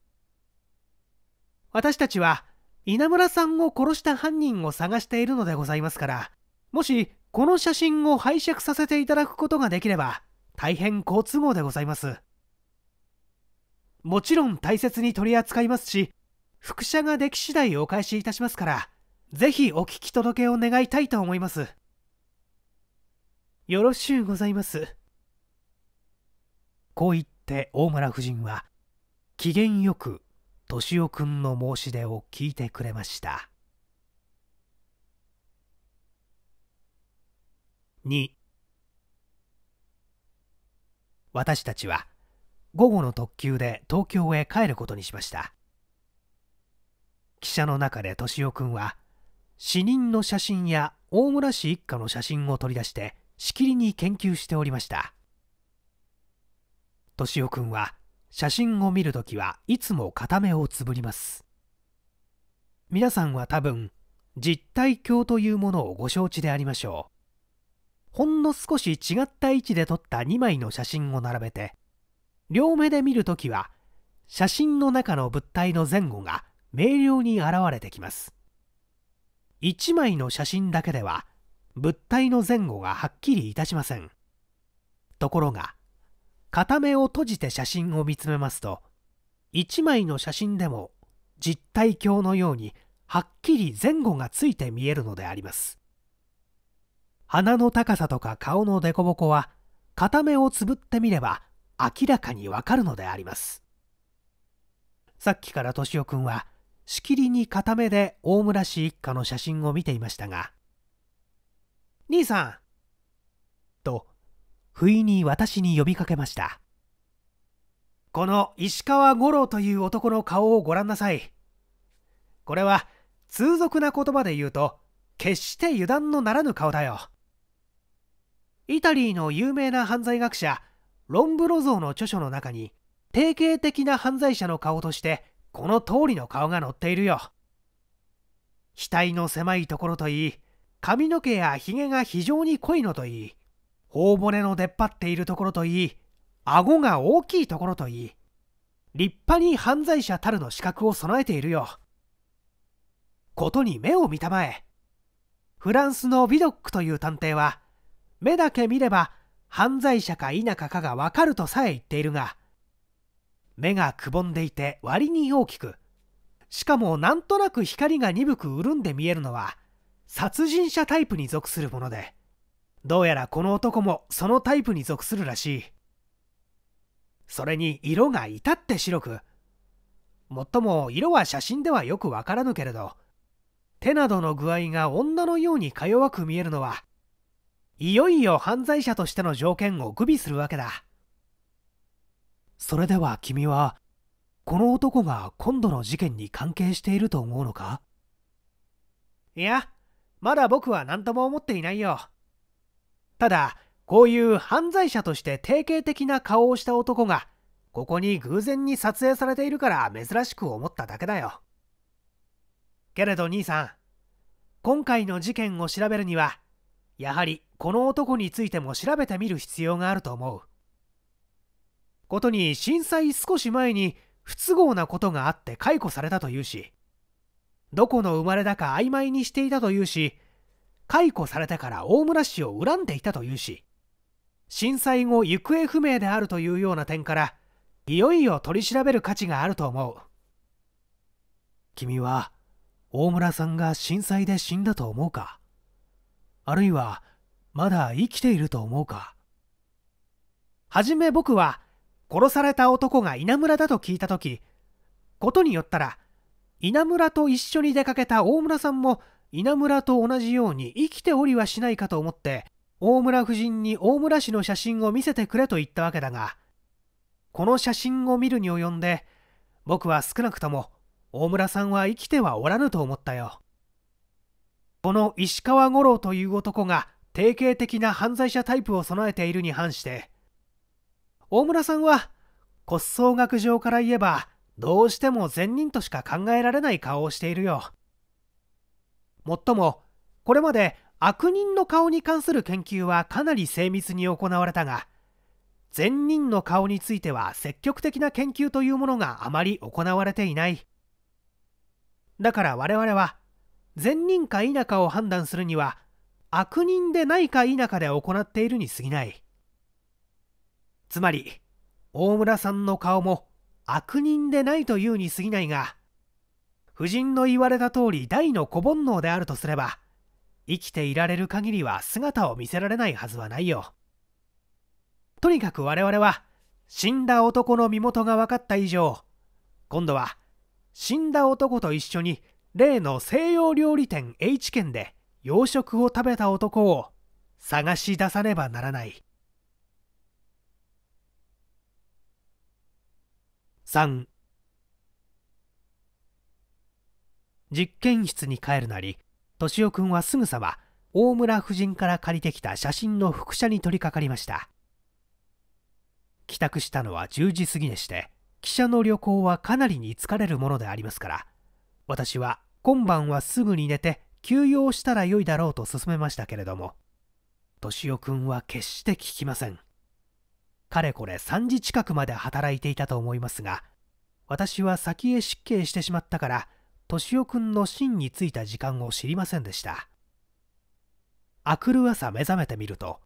私たちは稲村さんを殺した犯人を探しているのでございますから、もしこの写真を拝借させていただくことができれば、大変好都合でございます。もちろん大切に取り扱いますし、副写ができ次第お返しいたしますから、ぜひお聞き届けを願いたいと思います。よろしゅうございます。こう言って大村夫人は、機嫌よく敏夫君の申し出を聞いてくれました2私たちは午後の特急で東京へ帰ることにしました汽車の中で敏夫君は死人の写真や大村氏一家の写真を取り出してしきりに研究しておりました敏夫君は写真を見るときはいつも片目をつぶります皆さんは多分実体鏡というものをご承知でありましょうほんの少し違った位置で撮った2枚の写真を並べて両目で見るときは写真の中の物体の前後が明瞭に現れてきます1枚の写真だけでは物体の前後がはっきりいたしませんところが片目を閉じて写真を見つめますと1枚の写真でも実体鏡のようにはっきり前後がついて見えるのであります鼻の高さとか顔の凸凹は片目をつぶってみれば明らかにわかるのでありますさっきから敏夫君はしきりに片目で大村氏一家の写真を見ていましたが兄さん不意に私に呼びかけましたこの石川五郎という男の顔をご覧なさいこれは通俗な言葉で言うと決して油断のならぬ顔だよイタリーの有名な犯罪学者ロンブロ像の著書の中に定型的な犯罪者の顔としてこの通りの顔が載っているよ額の狭いところといい髪の毛やひげが非常に濃いのといい頬骨の出っ張っているところといい顎が大きいところといい立派に犯罪者たるの資格を備えているよことに目を見たまえフランスのビドックという探偵は目だけ見れば犯罪者か否かかが分かるとさえ言っているが目がくぼんでいて割に大きくしかもなんとなく光が鈍く潤んで見えるのは殺人者タイプに属するものでどうやらこの男もそのタイプに属するらしいそれに色が至って白くもっとも色は写真ではよくわからぬけれど手などの具合が女のようにか弱く見えるのはいよいよ犯罪者としての条件を具備するわけだそれでは君はこの男が今度の事件に関係していると思うのかいやまだ僕は何とも思っていないよただこういう犯罪者として定型的な顔をした男がここに偶然に撮影されているから珍しく思っただけだよけれど兄さん今回の事件を調べるにはやはりこの男についても調べてみる必要があると思うことに震災少し前に不都合なことがあって解雇されたというしどこの生まれだか曖昧にしていたというし解雇されてから大村氏を恨んでいたというし震災後行方不明であるというような点からいよいよ取り調べる価値があると思う君は大村さんが震災で死んだと思うかあるいはまだ生きていると思うかはじめ僕は殺された男が稲村だと聞いた時ことによったら稲村と一緒に出かけた大村さんも稲村と同じように生きておりはしないかと思って大村夫人に大村氏の写真を見せてくれと言ったわけだがこの写真を見るに及んで僕は少なくとも大村さんは生きてはおらぬと思ったよこの石川五郎という男が定型的な犯罪者タイプを備えているに反して大村さんは骨葬学上から言えばどうしても善人としか考えられない顔をしているよもっともこれまで悪人の顔に関する研究はかなり精密に行われたが善人の顔については積極的な研究というものがあまり行われていないだから我々は善人か否かを判断するには悪人でないか否かで行っているに過ぎないつまり大村さんの顔も悪人でないというに過ぎないが夫人の言われた通り大の子煩悩であるとすれば生きていられる限りは姿を見せられないはずはないよとにかく我々は死んだ男の身元が分かった以上今度は死んだ男と一緒に例の西洋料理店 H 県で洋食を食べた男を探し出さねばならない3実験室に帰るなり敏夫君はすぐさま大村夫人から借りてきた写真の複写に取り掛かりました帰宅したのは10時過ぎでして記者の旅行はかなりに疲れるものでありますから私は今晩はすぐに寝て休養したらよいだろうと勧めましたけれども敏夫君は決して聞きませんかれこれ3時近くまで働いていたと思いますが私は先へ失敬してしまったから敏夫くんの芯についた時間を知りませんでしたあくる朝目覚めてみると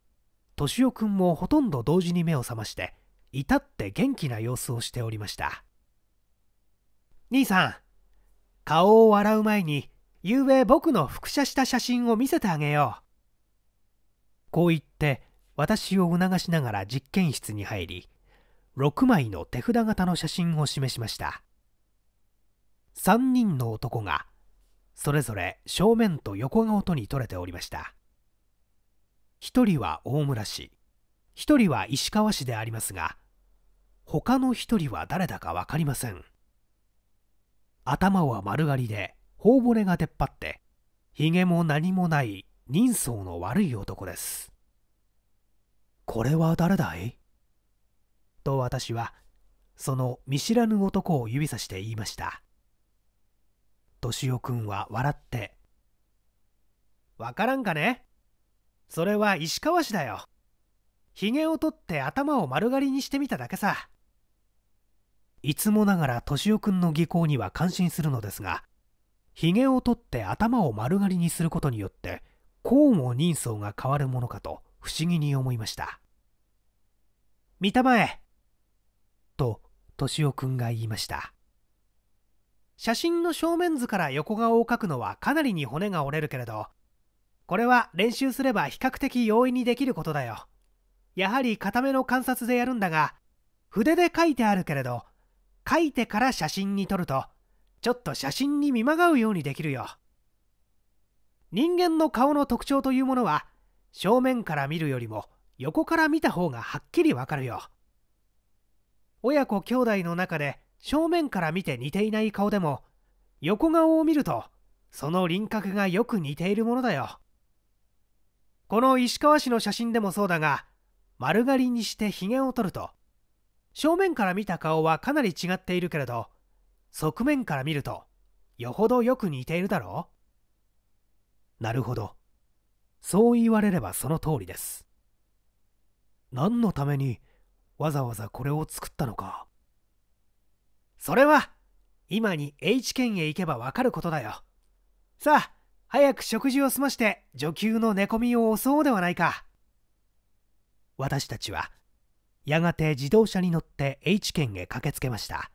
敏夫くんもほとんど同時に目を覚まして至って元気な様子をしておりました兄さん顔を洗う前にゆうべ僕の複写した写真を見せてあげようこう言って私を促しながら実験室に入り6枚の手札型の写真を示しました3人の男がそれぞれ正面と横顔とに取れておりました1人は大村市1人は石川市でありますが他の1人は誰だか分かりません頭は丸刈りで頬骨が出っ張ってひげも何もない人相の悪い男ですこれは誰だいと私はその見知らぬ男を指さして言いました敏夫くんは笑って。わからんかねそれは石川氏だよ。ひげを取って頭を丸刈りにしてみただけさ。いつもながら敏夫くんの技巧には感心するのですが、ひげを取って頭を丸刈りにすることによって、こうも人相が変わるものかと不思議に思いました。見たまえと、敏夫くんが言いました。写真の正面図から横顔を描くのはかなりに骨が折れるけれどこれは練習すれば比較的容易にできることだよやはり固めの観察でやるんだが筆で書いてあるけれど書いてから写真に撮るとちょっと写真に見まがうようにできるよ人間の顔の特徴というものは正面から見るよりも横から見た方がはっきりわかるよ親子兄弟の中で正面から見て似ていない顔でも横顔を見るとその輪郭がよく似ているものだよこの石川氏の写真でもそうだが丸刈りにしてひげを取ると正面から見た顔はかなり違っているけれど側面から見るとよほどよく似ているだろうなるほどそう言われればその通りです何のためにわざわざこれを作ったのかそれは、今に H 県へ行けばわかることだよ。さあ、早く食事を済まして、女給の寝込みを襲おうではないか。私たちは、やがて自動車に乗って H 県へ駆けつけました。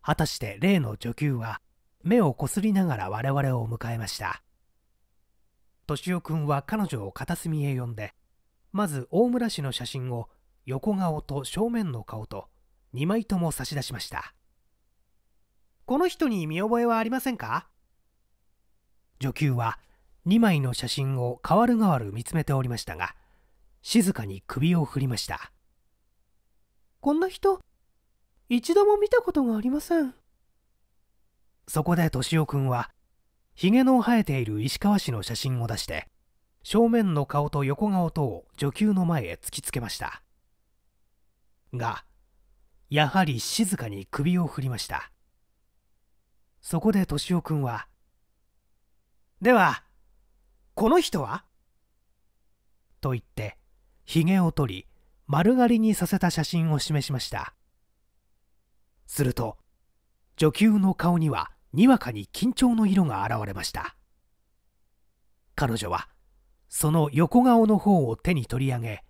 果たして例の女給は、目をこすりながら我々を迎えました。敏夫君は彼女を片隅へ呼んで、まず大村氏の写真を横顔と正面の顔と2枚とも差し出しましたこの人に見覚えはありませんか女給は2枚の写真を代わる代わる見つめておりましたが静かに首を振りましたこんな人一度も見たことがありませんそこで敏夫君はひげの生えている石川氏の写真を出して正面の顔と横顔とを女給の前へ突きつけましたがやはり静かに首を振りましたそこで敏夫君は「ではこの人は?」と言ってひげを取り丸刈りにさせた写真を示しましたすると女給の顔にはにわかに緊張の色が現れました彼女はその横顔の方を手に取り上げ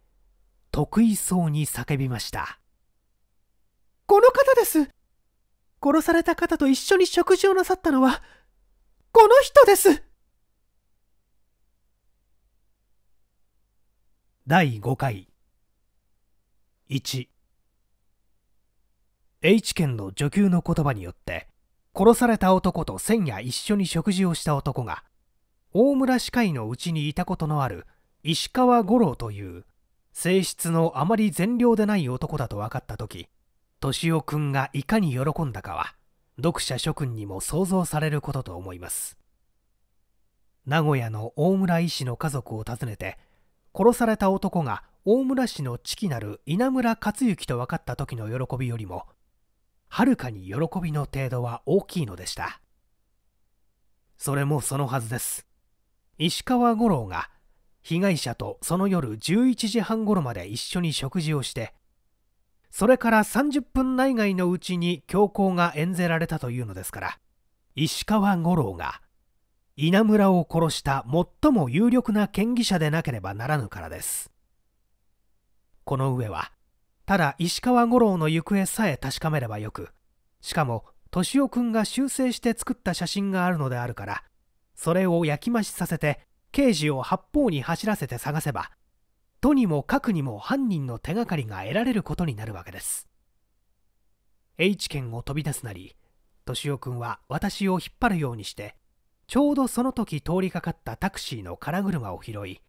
得意そうに叫びましたこの方です殺された方と一緒に食事をなさったのは、この人です第5回 1H 県の女給の言葉によって殺された男と千夜一緒に食事をした男が大村歯科医のうちにいたことのある石川五郎という性質のあまり善良でない男だと分かった時敏夫君がいかに喜んだかは読者諸君にも想像されることと思います名古屋の大村医師の家族を訪ねて殺された男が大村市の父なる稲村克行と分かった時の喜びよりもはるかに喜びの程度は大きいのでしたそれもそのはずです石川五郎が被害者とその夜11時半頃まで一緒に食事をしてそれから30分内外のうちに教皇が演ぜられたというのですから石川五郎が稲村を殺した最も有力な権疑者でなければならぬからですこの上はただ石川五郎の行方さえ確かめればよくしかも敏夫君が修正して作った写真があるのであるからそれを焼き増しさせて刑事を八方に走らせて探せばとにもかくにも犯人の手がかりが得られることになるわけです H 県を飛び出すなり敏夫君は私を引っ張るようにしてちょうどその時通りかかったタクシーの空車を拾い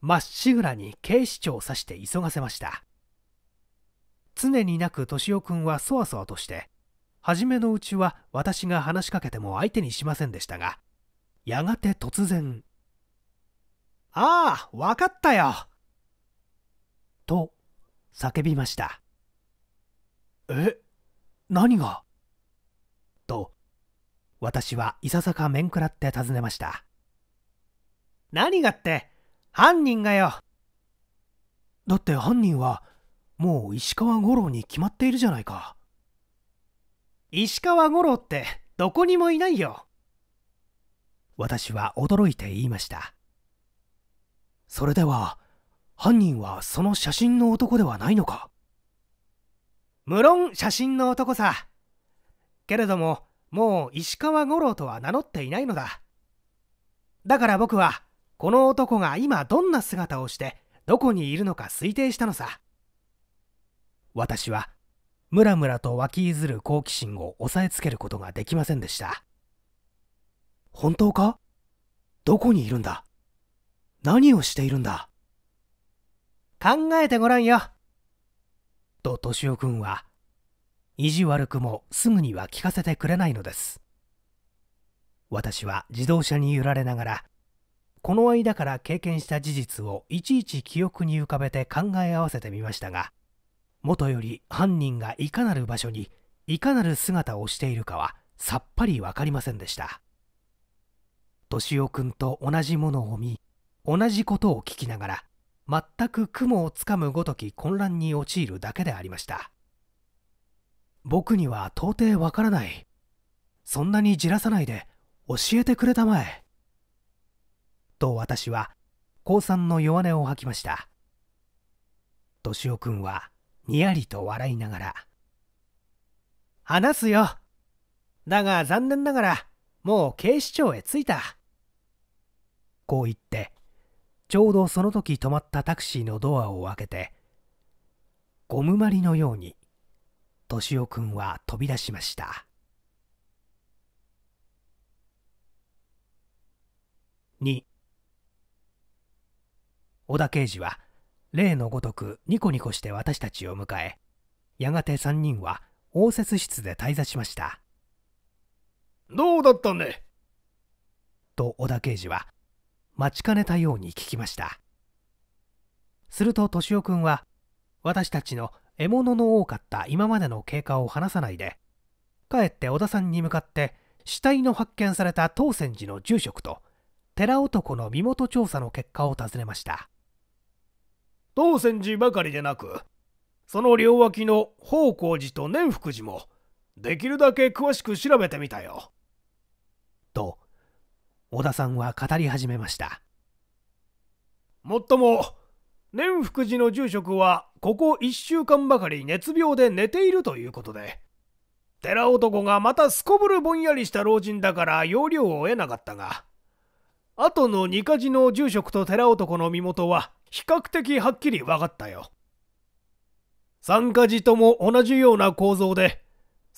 まっしぐらに警視庁を指して急がせました常になく敏夫君はそわそわとして初めのうちは私が話しかけても相手にしませんでしたがやがて突然「ああ分かったよと叫びましたえ何がと私はいささか面食らって尋ねました何がって犯人がよだって犯人はもう石川五郎に決まっているじゃないか石川五郎ってどこにもいないよ私は驚いて言いましたそれでは犯人はその写真の男ではないのか無論写真の男さけれどももう石川五郎とは名乗っていないのだだから僕はこの男が今どんな姿をしてどこにいるのか推定したのさ私はムラムラと湧き譲る好奇心を押さえつけることができませんでした本当かどこにいるんだ何をしているんだ考えてごらんよ。と敏夫君は意地悪くもすぐには聞かせてくれないのです私は自動車に揺られながらこの間から経験した事実をいちいち記憶に浮かべて考え合わせてみましたがもとより犯人がいかなる場所にいかなる姿をしているかはさっぱり分かりませんでした敏夫君と同じものを見同じことを聞きながら全く雲をつかむごとき混乱に陥るだけでありました僕には到底わからないそんなにじらさないで教えてくれたまえと私は高3の弱音を吐きました敏夫君はにやりと笑いながら話すよだが残念ながらもう警視庁へ着いたこう言ってちょうどその時止まったタクシーのドアを開けてゴムまりのように敏夫君は飛び出しました2小田刑事は例のごとくニコニコして私たちを迎えやがて3人は応接室で滞在しましたどうだったねと小田刑事は待ちかねたように聞きましたすると敏夫君は私たちの獲物の多かった今までの経過を話さないでかえって小田さんに向かって死体の発見された当泉寺の住職と寺男の身元調査の結果を尋ねました当泉寺ばかりでなくその両脇の宝光寺と念福寺もできるだけ詳しく調べてみたよ小田さんは語り始めましたもっとも念福寺の住職はここ1週間ばかり熱病で寝ているということで寺男がまたすこぶるぼんやりした老人だから要領を得なかったが後の二かじの住職と寺男の身元は比較的はっきり分かったよ三かじとも同じような構造で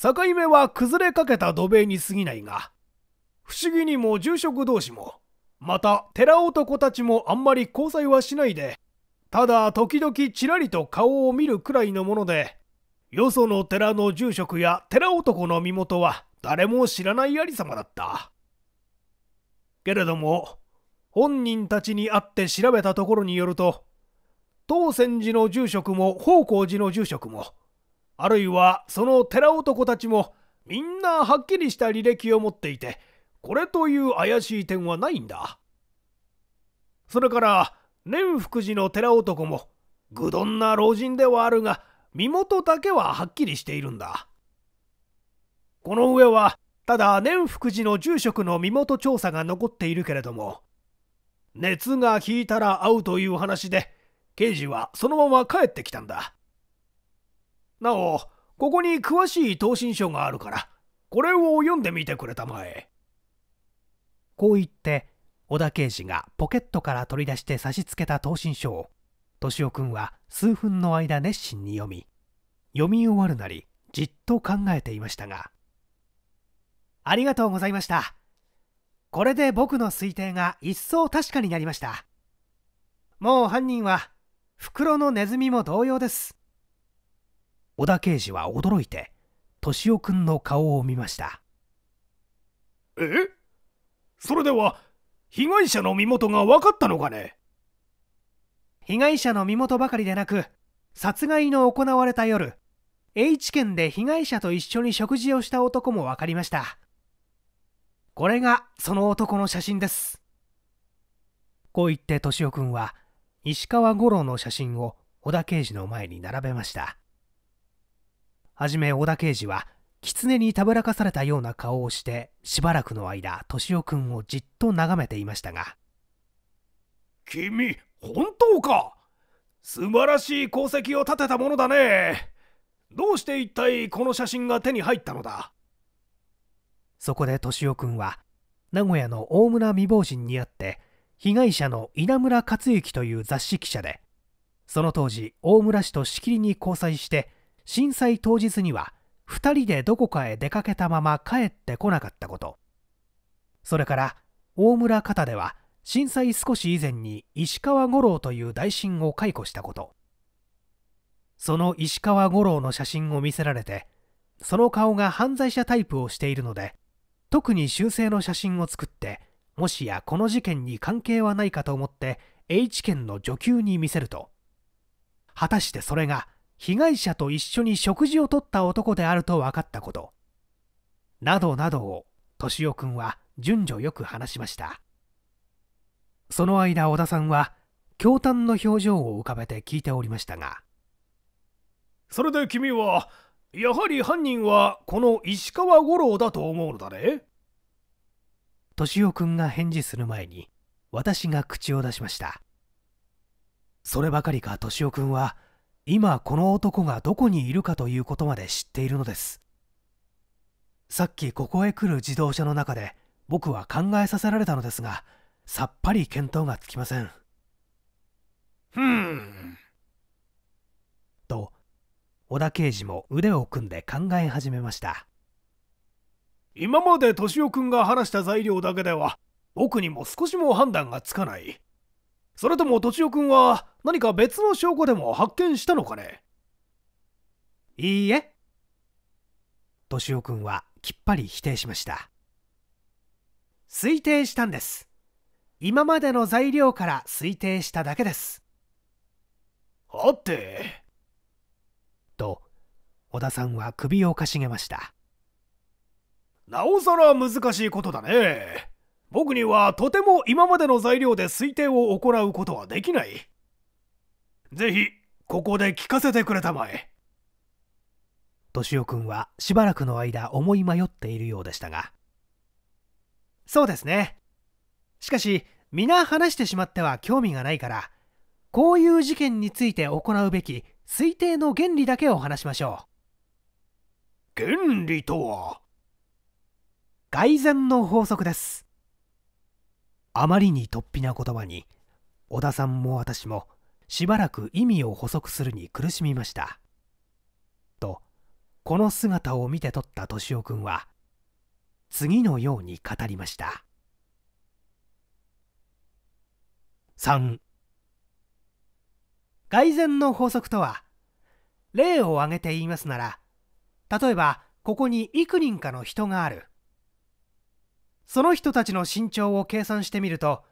境目は崩れかけた土塀に過ぎないが不思議にも住職同士もまた寺男たちもあんまり交際はしないでただ時々ちらりと顔を見るくらいのものでよその寺の住職や寺男の身元は誰も知らない有様だったけれども本人たちに会って調べたところによると当泉寺の住職も宝光寺の住職もあるいはその寺男たちもみんなはっきりした履歴を持っていてこれという怪しい点はないんだそれから念福寺の寺男も愚鈍な老人ではあるが身元だけははっきりしているんだこの上はただ念福寺の住職の身元調査が残っているけれども熱が引いたら会うという話で刑事はそのまま帰ってきたんだなおここに詳しい答申書があるからこれを読んでみてくれたまえこう言って小田刑事がポケットから取り出して差し付けた答申書を敏夫君は数分の間熱心に読み読み終わるなりじっと考えていましたが「ありがとうございました」これで僕の推定が一層確かになりましたもう犯人は袋のネズミも同様です小田刑事は驚いて敏夫君の顔を見ましたえそれでは被害者の身元が分かったのかね被害者の身元ばかりでなく殺害の行われた夜 H 県で被害者と一緒に食事をした男も分かりましたこれがその男の写真ですこう言って敏夫君は石川五郎の写真を小田刑事の前に並べましたはじめ小田刑事は狐にたぶらかされたような顔をしてしばらくの間敏夫君をじっと眺めていましたが君本当か素晴らしい功績を立てたものだねどうして一体この写真が手に入ったのだそこで敏夫君は名古屋の大村未亡人に会って被害者の稲村克之という雑誌記者でその当時大村氏としきりに交際して震災当日には2人でどこかへ出かけたまま帰ってこなかったことそれから大村方では震災少し以前に石川五郎という大臣を解雇したことその石川五郎の写真を見せられてその顔が犯罪者タイプをしているので特に修正の写真を作ってもしやこの事件に関係はないかと思って H 県の女給に見せると果たしてそれが被害者と一緒に食事をとった男であると分かったことなどなどを敏夫君は順序よく話しましたその間小田さんは驚嘆の表情を浮かべて聞いておりましたがそれで君はやはり犯人はこの石川五郎だと思うのだね敏夫君が返事する前に私が口を出しましたそればかりか敏夫君は今この男がどこにいるかということまで知っているのですさっきここへ来る自動車の中で僕は考えさせられたのですがさっぱり見当がつきませんふんと小田刑事も腕を組んで考え始めました今まで敏夫君が話した材料だけでは僕にも少しも判断がつかないそれとも、とちおくんは何か別の証拠でも発見したのかねいいえ。としおくんはきっぱり否定しました。推定したんです。今までの材料から推定しただけです。はて。と、小田さんは首をかしげました。なおさら難しいことだね。僕にはとても今までの材料で推定を行うことはできない。ぜひ、ここで聞かせてくれたまえ。敏夫君はしばらくの間思い迷っているようでしたが。そうですね。しかし、皆話してしまっては興味がないから、こういう事件について行うべき推定の原理だけを話しましょう。原理とは蓋然の法則です。あまりに突飛な言葉に小田さんも私もしばらく意味を補足するに苦しみましたとこの姿を見て取った敏夫君は次のように語りました3外然の法則とは例を挙げて言いますなら例えばここに幾人かの人があるその人たちの身長を計算してみると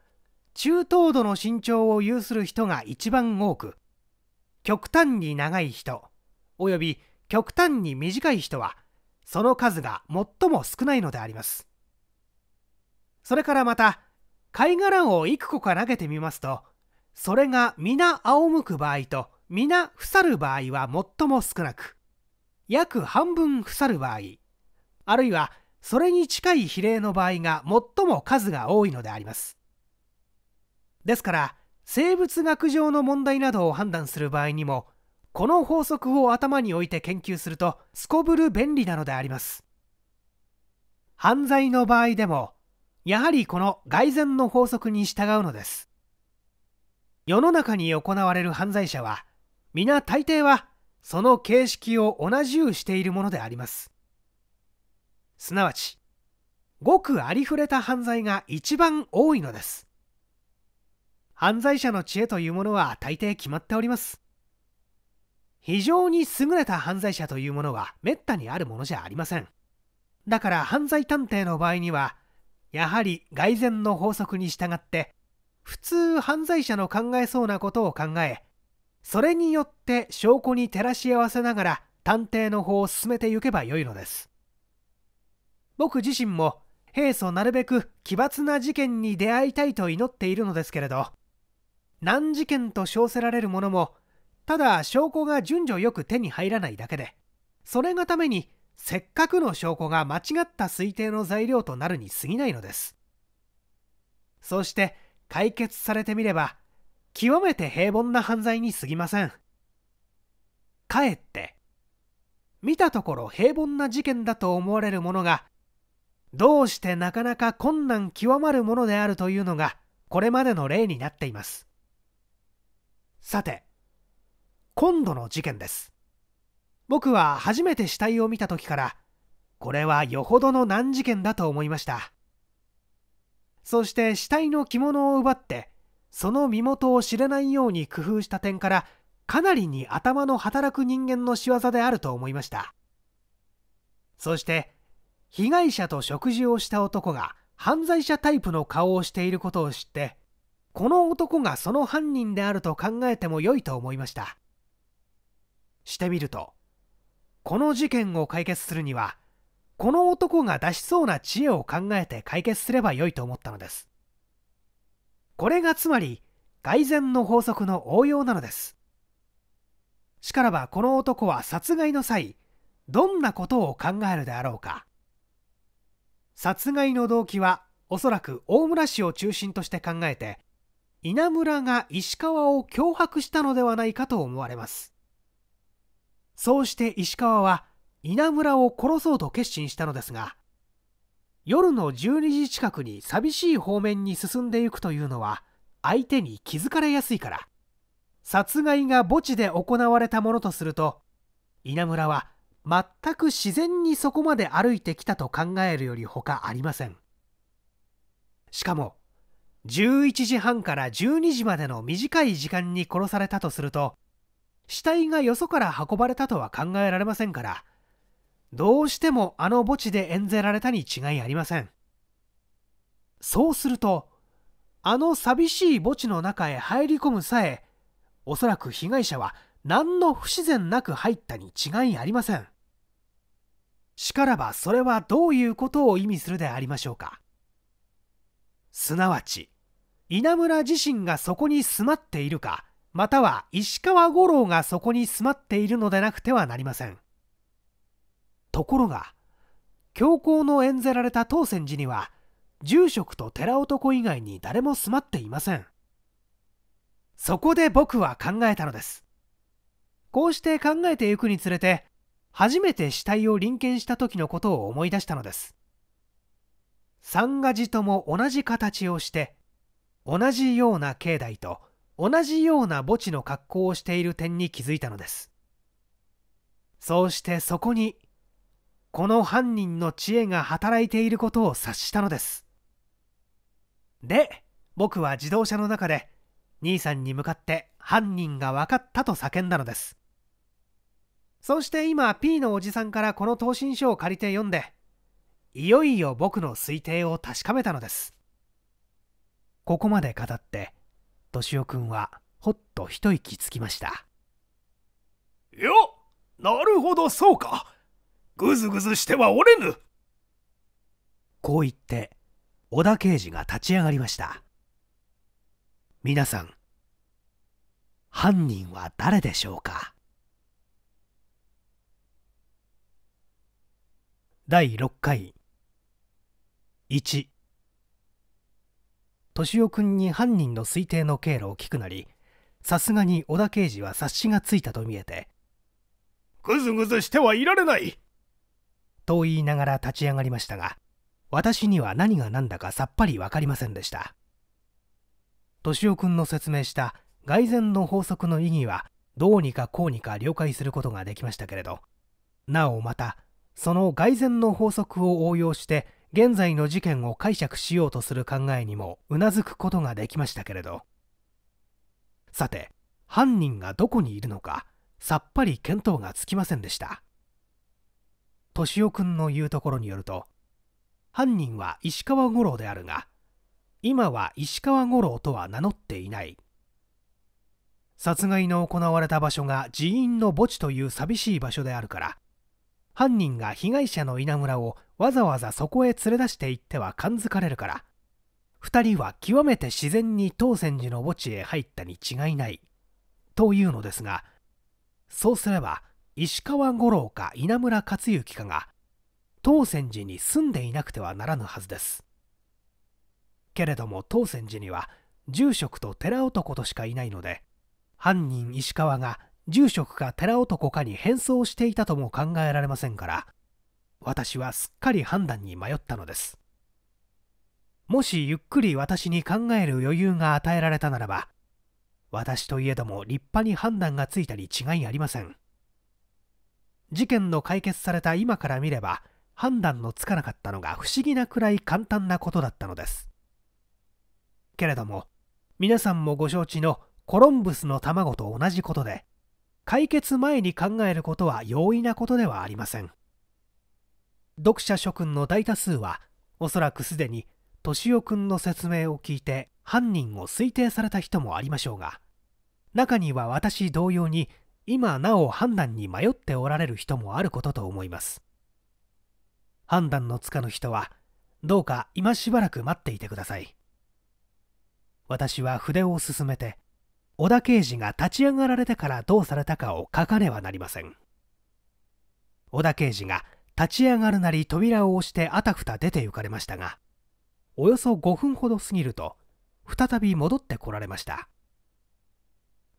中等度の身長を有する人が一番多く極端に長い人および極端に短い人はその数が最も少ないのでありますそれからまた貝殻を幾個か投げてみますとそれが皆仰向く場合と皆腐る場合は最も少なく約半分腐る場合あるいはそれに近い比例の場合が最も数が多いのでありますですから生物学上の問題などを判断する場合にもこの法則を頭に置いて研究するとすこぶる便利なのであります犯罪の場合でもやはりこの蓋然の法則に従うのです世の中に行われる犯罪者は皆大抵はその形式を同じうしているものでありますすなわちごくありふれた犯罪が一番多いのです犯罪者の知恵というものは大抵決まっております非常に優れた犯罪者というものはめったにあるものじゃありませんだから犯罪探偵の場合にはやはり外然の法則に従って普通犯罪者の考えそうなことを考えそれによって証拠に照らし合わせながら探偵の方を進めてゆけばよいのです僕自身も平素なるべく奇抜な事件に出会いたいと祈っているのですけれど難事件と称せられるものもただ証拠が順序よく手に入らないだけでそれがためにせっかくの証拠が間違った推定の材料となるに過ぎないのですそして解決されてみれば極めて平凡な犯罪に過ぎませんかえって見たところ平凡な事件だと思われるものがどうしてなかなか困難極まるものであるというのがこれまでの例になっていますさて今度の事件です僕は初めて死体を見た時からこれはよほどの難事件だと思いましたそして死体の着物を奪ってその身元を知れないように工夫した点からかなりに頭の働く人間の仕業であると思いましたそして被害者と食事をした男が犯罪者タイプの顔をしていることを知ってこの男がその犯人であると考えても良いと思いましたしてみるとこの事件を解決するにはこの男が出しそうな知恵を考えて解決すれば良いと思ったのですこれがつまり外然の法則の応用なのですしからばこの男は殺害の際どんなことを考えるであろうか殺害の動機はおそらく大村氏を中心として考えて稲村が石川を脅迫したのではないかと思われますそうして石川は稲村を殺そうと決心したのですが夜の12時近くに寂しい方面に進んでいくというのは相手に気づかれやすいから殺害が墓地で行われたものとすると稲村は全く自然にそこまで歩いてきたと考えるより他ありませんしかも11時半から12時までの短い時間に殺されたとすると死体がよそから運ばれたとは考えられませんからどうしてもあの墓地で演ぜられたに違いありませんそうするとあの寂しい墓地の中へ入り込むさえおそらく被害者は何の不自然なく入ったに違いありませんしからばそれはどういうことを意味するでありましょうかすなわち稲村自身がそこに住まっているかまたは石川五郎がそこに住まっているのでなくてはなりませんところが教皇の演ぜられた当選寺には住職と寺男以外に誰も住まっていませんそこで僕は考えたのですこうして考えてゆくにつれて初めて死体を臨検した時のことを思い出したのです三が寺とも同じ形をして同じような境内と同じような墓地の格好をしている点に気づいたのですそうしてそこにこの犯人の知恵が働いていることを察したのですで僕は自動車の中で兄さんに向かって犯人が分かったと叫んだのですそして今 P のおじさんからこの答申書を借りて読んでいよいよ僕の推定を確かめたのですここまで語って敏夫君はほっと一息つきましたいやなるほどそうかぐずぐずしてはおれぬこう言って小田刑事が立ち上がりました皆さん犯人は誰でしょうか第6回1敏夫君に犯人の推定の経路を聞くなりさすがに小田刑事は察しがついたと見えて「ぐずぐずしてはいられない!」と言いながら立ち上がりましたが私には何が何だかさっぱり分かりませんでした敏夫君の説明した外然の法則の意義はどうにかこうにか了解することができましたけれどなおまたその蓋然の法則を応用して現在の事件を解釈しようとする考えにもうなずくことができましたけれどさて犯人がどこにいるのかさっぱり見当がつきませんでした敏夫君の言うところによると犯人は石川五郎であるが今は石川五郎とは名乗っていない殺害の行われた場所が寺院の墓地という寂しい場所であるから犯人が被害者の稲村をわざわざそこへ連れ出していっては感づかれるから2人は極めて自然に当選寺の墓地へ入ったに違いないというのですがそうすれば石川五郎か稲村克行かが当選寺に住んでいなくてはならぬはずですけれども当選寺には住職と寺男としかいないので犯人石川が住職か寺男かに変装していたとも考えられませんから私はすっかり判断に迷ったのですもしゆっくり私に考える余裕が与えられたならば私といえども立派に判断がついたに違いありません事件の解決された今から見れば判断のつかなかったのが不思議なくらい簡単なことだったのですけれども皆さんもご承知のコロンブスの卵と同じことで解決前に考えることは容易なことではありません読者諸君の大多数はおそらくすでに敏夫君の説明を聞いて犯人を推定された人もありましょうが中には私同様に今なお判断に迷っておられる人もあることと思います判断のつかぬ人はどうか今しばらく待っていてください私は筆を進めて小田刑事が立ち上がられてからどうされたかを書かねばなりません織田刑事が立ち上がるなり扉を押してあたふた出て行かれましたがおよそ5分ほど過ぎると再び戻ってこられました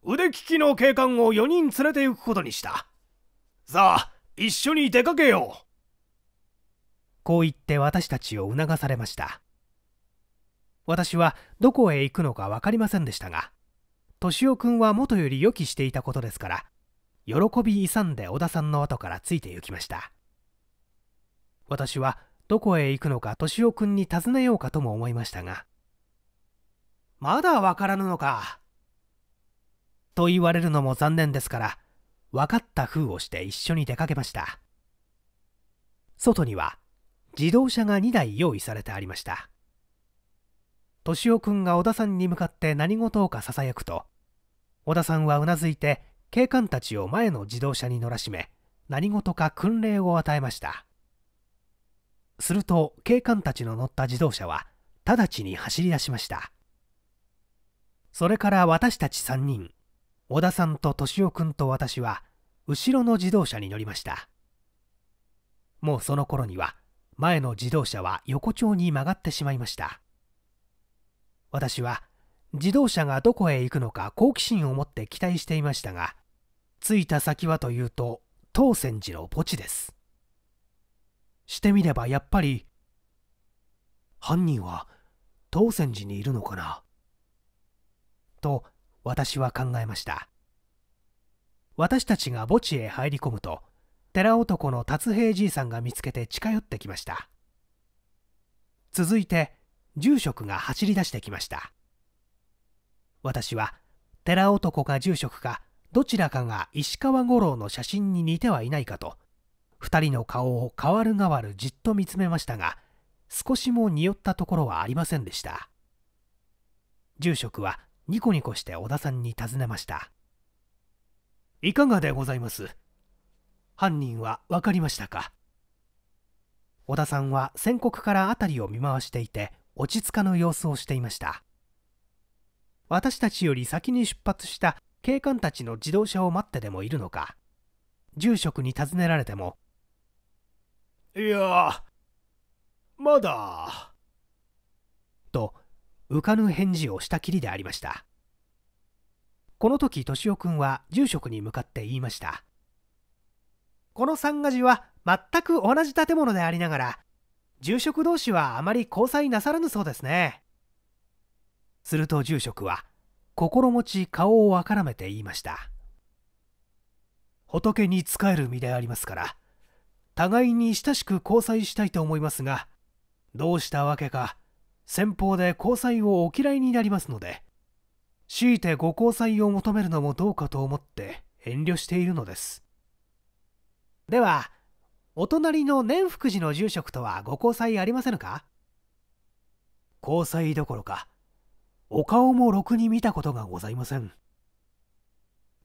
腕利きの警官を4人連れて行くことにしたさあ一緒に出かけようこう言って私たちを促されました私はどこへ行くのか分かりませんでしたが敏夫君は元より予期していたことですから喜び勇んで織田さんの後からついて行きました私はどこへ行くのか敏夫君に尋ねようかとも思いましたがまだわからぬのかと言われるのも残念ですから分かったふうをして一緒に出かけました外には自動車が2台用意されてありました敏夫君が小田さんに向かって何事をかささやくと小田さんはうなずいて警官たちを前の自動車に乗らしめ何事か訓令を与えましたすると警官たちの乗った自動車は直ちに走り出しましたそれから私たち3人小田さんと敏夫君と私は後ろの自動車に乗りましたもうその頃には前の自動車は横丁に曲がってしまいました私は自動車がどこへ行くのか好奇心を持って期待していましたが着いた先はというと当選寺の墓地ですしてみればやっぱり犯人は当選寺にいるのかなと私は考えました私たちが墓地へ入り込むと寺男の達平じいさんが見つけて近寄ってきました続いて住職が走り出してきました私は寺男か住職かどちらかが石川五郎の写真に似てはいないかと2人の顔を変わる変わるじっと見つめましたが少しも匂ったところはありませんでした住職はニコニコして小田さんに尋ねましたいかがでございます犯人は分かりましたか小田さんは宣告から辺りを見回していて落ち着かぬ様子をしていました私たちより先に出発した警官たちの自動車を待ってでもいるのか住職に尋ねられてもいやまだと浮かぬ返事をしたきりでありましたこの時敏夫君は住職に向かって言いましたこの三ヶ寺は全く同じ建物でありながら住職同士はあまり交際なさらぬそうですねすると住職は心持ち顔をあからめて言いました仏に仕える身でありますから互いに親しく交際したいと思いますがどうしたわけか先方で交際をお嫌いになりますので強いてご交際を求めるのもどうかと思って遠慮しているのですではお隣の念福寺の住職とはご交際ありませんか交際どころかお顔もろくに見たことがございません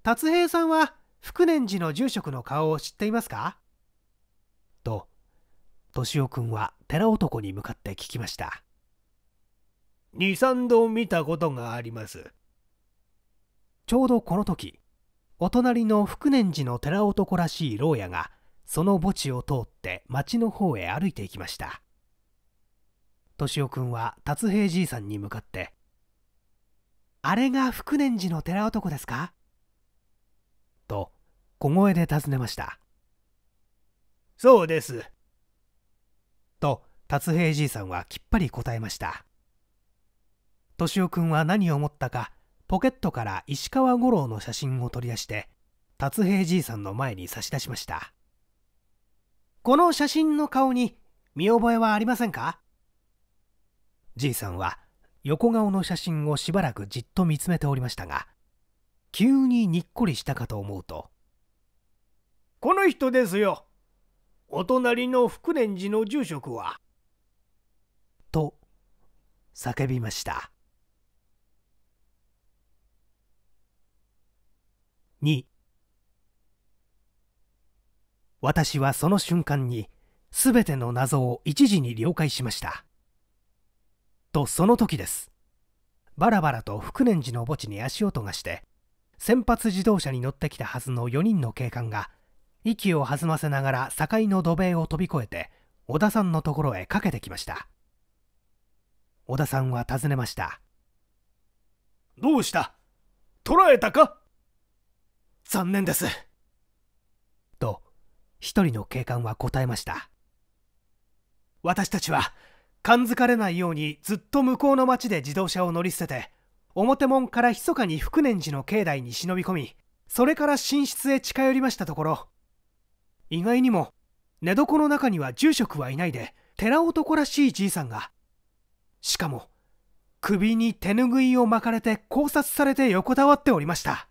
達平さんは福念寺の住職の顔を知っていますかと敏夫君は寺男に向かって聞きました二三度見たことがありますちょうどこの時お隣の福念寺の寺男らしい牢屋がその墓地を通って町の方へ歩いていきました敏夫君は達平じいさんに向かって「あれが福念寺の寺男ですか?」と小声で尋ねました「そうです」と達平じいさんはきっぱり答えました敏夫君は何を思ったかポケットから石川五郎の写真を取り出して達平じいさんの前に差し出しましたこの写真の顔に見覚えはありませんかじいさんは横顔の写真をしばらくじっと見つめておりましたが急ににっこりしたかと思うと「この人ですよお隣の福蓮寺の住職は」と叫びました2私はその瞬間に全ての謎を一時に了解しましたとその時ですバラバラと福年寺の墓地に足音がして先発自動車に乗ってきたはずの4人の警官が息を弾ませながら境の土塀を飛び越えて小田さんのところへかけてきました小田さんは尋ねましたどうした捕らえたか残念です一人の警官は答えました私たちは感づかれないようにずっと向こうの町で自動車を乗り捨てて表門から密かに福念寺の境内に忍び込みそれから寝室へ近寄りましたところ意外にも寝床の中には住職はいないで寺男らしいじいさんがしかも首に手ぬぐいを巻かれて考察されて横たわっておりました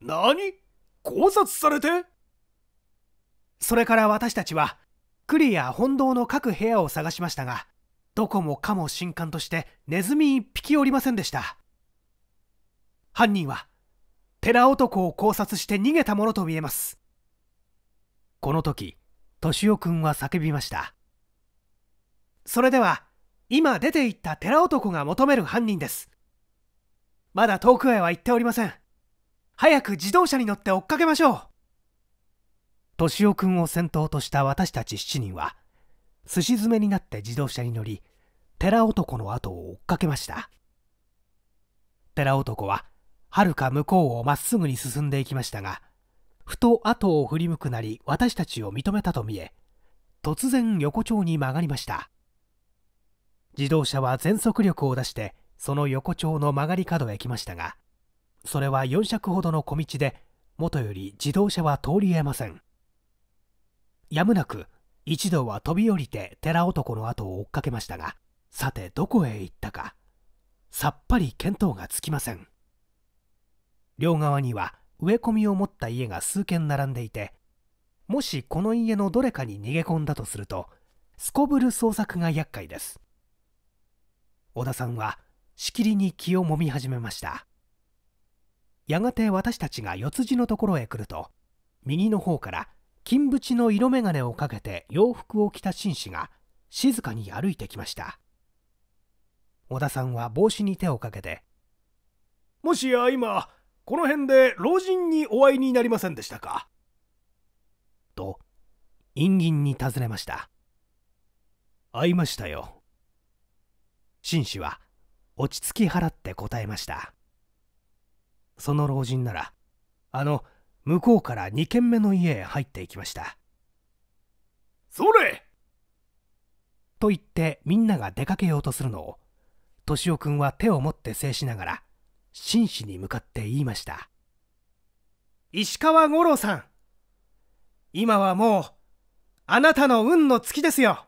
何考察されてそれから私たちはクリや本堂の各部屋を探しましたがどこもかも新刊としてネズミ一匹おりませんでした犯人は寺男を考察して逃げたものと見えますこの時敏夫君は叫びましたそれでは今出て行った寺男が求める犯人ですまだ遠くへは行っておりません早く自動車に乗って追っかけましょう敏夫君を先頭とした私たち7人はすし詰めになって自動車に乗り寺男の後を追っかけました寺男ははるか向こうをまっすぐに進んでいきましたがふと後を振り向くなり私たちを認めたと見え突然横丁に曲がりました自動車は全速力を出してその横丁の曲がり角へ来ましたがそれは4尺ほどの小道でもとより自動車は通りえませんやむなく一度は飛び降りて寺男の後を追っかけましたがさてどこへ行ったかさっぱり見当がつきません両側には植え込みを持った家が数軒並んでいてもしこの家のどれかに逃げ込んだとするとすこぶる捜索が厄介です小田さんはしきりに気をもみ始めましたやがて私たちが四つ字のところへ来ると右の方から金縁の色眼鏡をかけて洋服を着た紳士が静かに歩いてきました小田さんは帽子に手をかけて「もしや今この辺で老人にお会いになりませんでしたか?」と陰銀に尋ねました「会いましたよ」紳士は落ち着き払って答えましたその老人ならあの「向こうから2軒目の家へ入っていきましたそれと言ってみんなが出かけようとするのを敏夫君は手を持って制しながら真摯に向かって言いました石川五郎さん今はもうあなたの運の月ですよ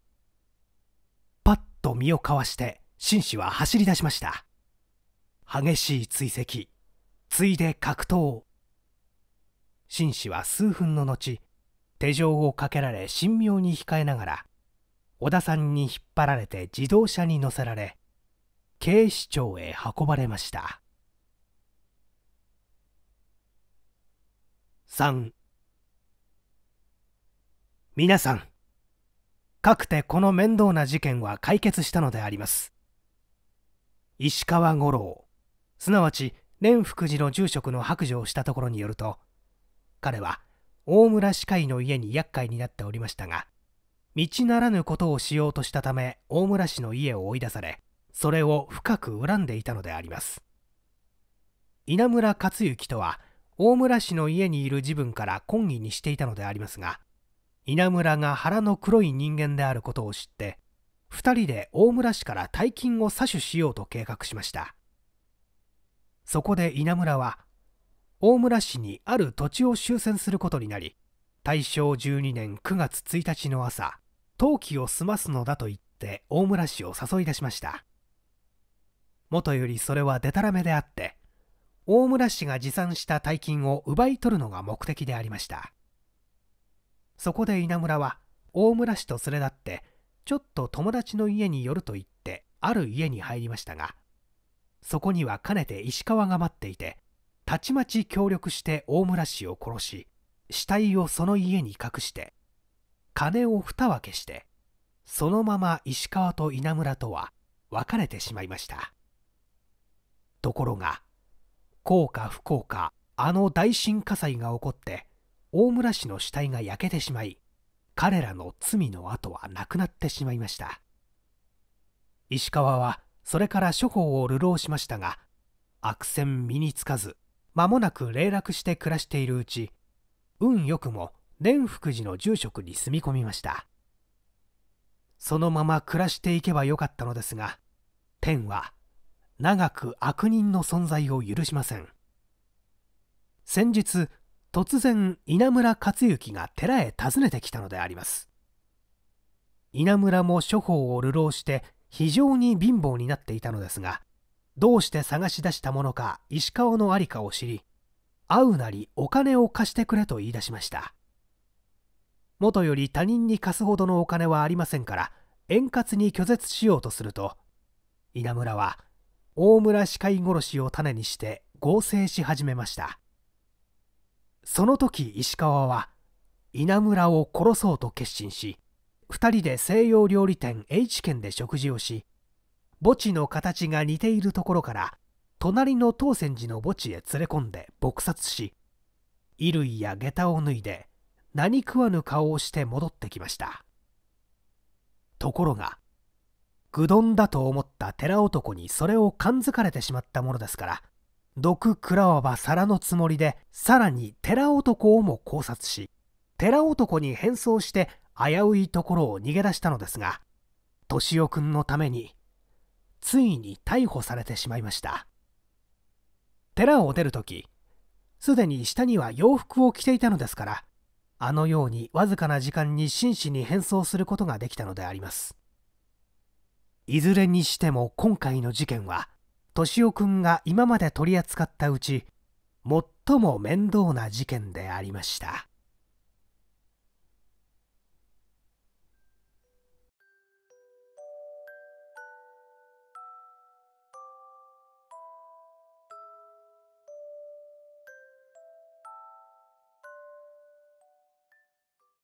パッと身をかわして紳士は走り出しました激しい追跡ついで格闘紳士は数分の後手錠をかけられ神妙に控えながら小田さんに引っ張られて自動車に乗せられ警視庁へ運ばれました3皆さんかくてこの面倒な事件は解決したのであります石川五郎すなわち蓮福寺の住職の白状したところによると彼は大村歯科医の家に厄介になっておりましたが道ならぬことをしようとしたため大村氏の家を追い出されそれを深く恨んでいたのであります稲村克行とは大村氏の家にいる自分から懇意にしていたのでありますが稲村が腹の黒い人間であることを知って2人で大村氏から大金を詐取しようと計画しましたそこで稲村は大村市にある土地を終戦することになり大正12年9月1日の朝登記を済ますのだと言って大村氏を誘い出しましたもとよりそれはでたらめであって大村氏が持参した大金を奪い取るのが目的でありましたそこで稲村は大村氏と連れ立ってちょっと友達の家に寄ると言ってある家に入りましたがそこにはかねて石川が待っていてたちまち協力して大村氏を殺し死体をその家に隠して金を二分けしてそのまま石川と稲村とは別れてしまいましたところが幸か不幸かあの大震火災が起こって大村氏の死体が焼けてしまい彼らの罪の跡はなくなってしまいました石川はそれから処方を流浪しましたが悪戦身につかず間もなく霊落して暮らしているうち運よくも蓮福寺の住職に住み込みましたそのまま暮らしていけばよかったのですが天は長く悪人の存在を許しません先日突然稲村克行が寺へ訪ねてきたのであります稲村も処方を流浪して非常に貧乏になっていたのですがどうして探し出したものか石川の在りかを知り会うなりお金を貸してくれと言い出しましたもとより他人に貸すほどのお金はありませんから円滑に拒絶しようとすると稲村は大村歯科医殺しを種にして合成し始めましたその時石川は稲村を殺そうと決心し2人で西洋料理店 H 県で食事をし墓地の形が似ているところから隣の当泉寺の墓地へ連れ込んで撲殺し衣類や下駄を脱いで何食わぬ顔をして戻ってきましたところが愚鈍だと思った寺男にそれを感づかれてしまったものですから毒食らわば皿のつもりでさらに寺男をも考察し寺男に変装して危ういところを逃げ出したのですが敏夫君のためについに逮捕されてしまいました寺を出るときすでに下には洋服を着ていたのですからあのようにわずかな時間に真摯に変装することができたのでありますいずれにしても今回の事件は敏夫君が今まで取り扱ったうち最も面倒な事件でありました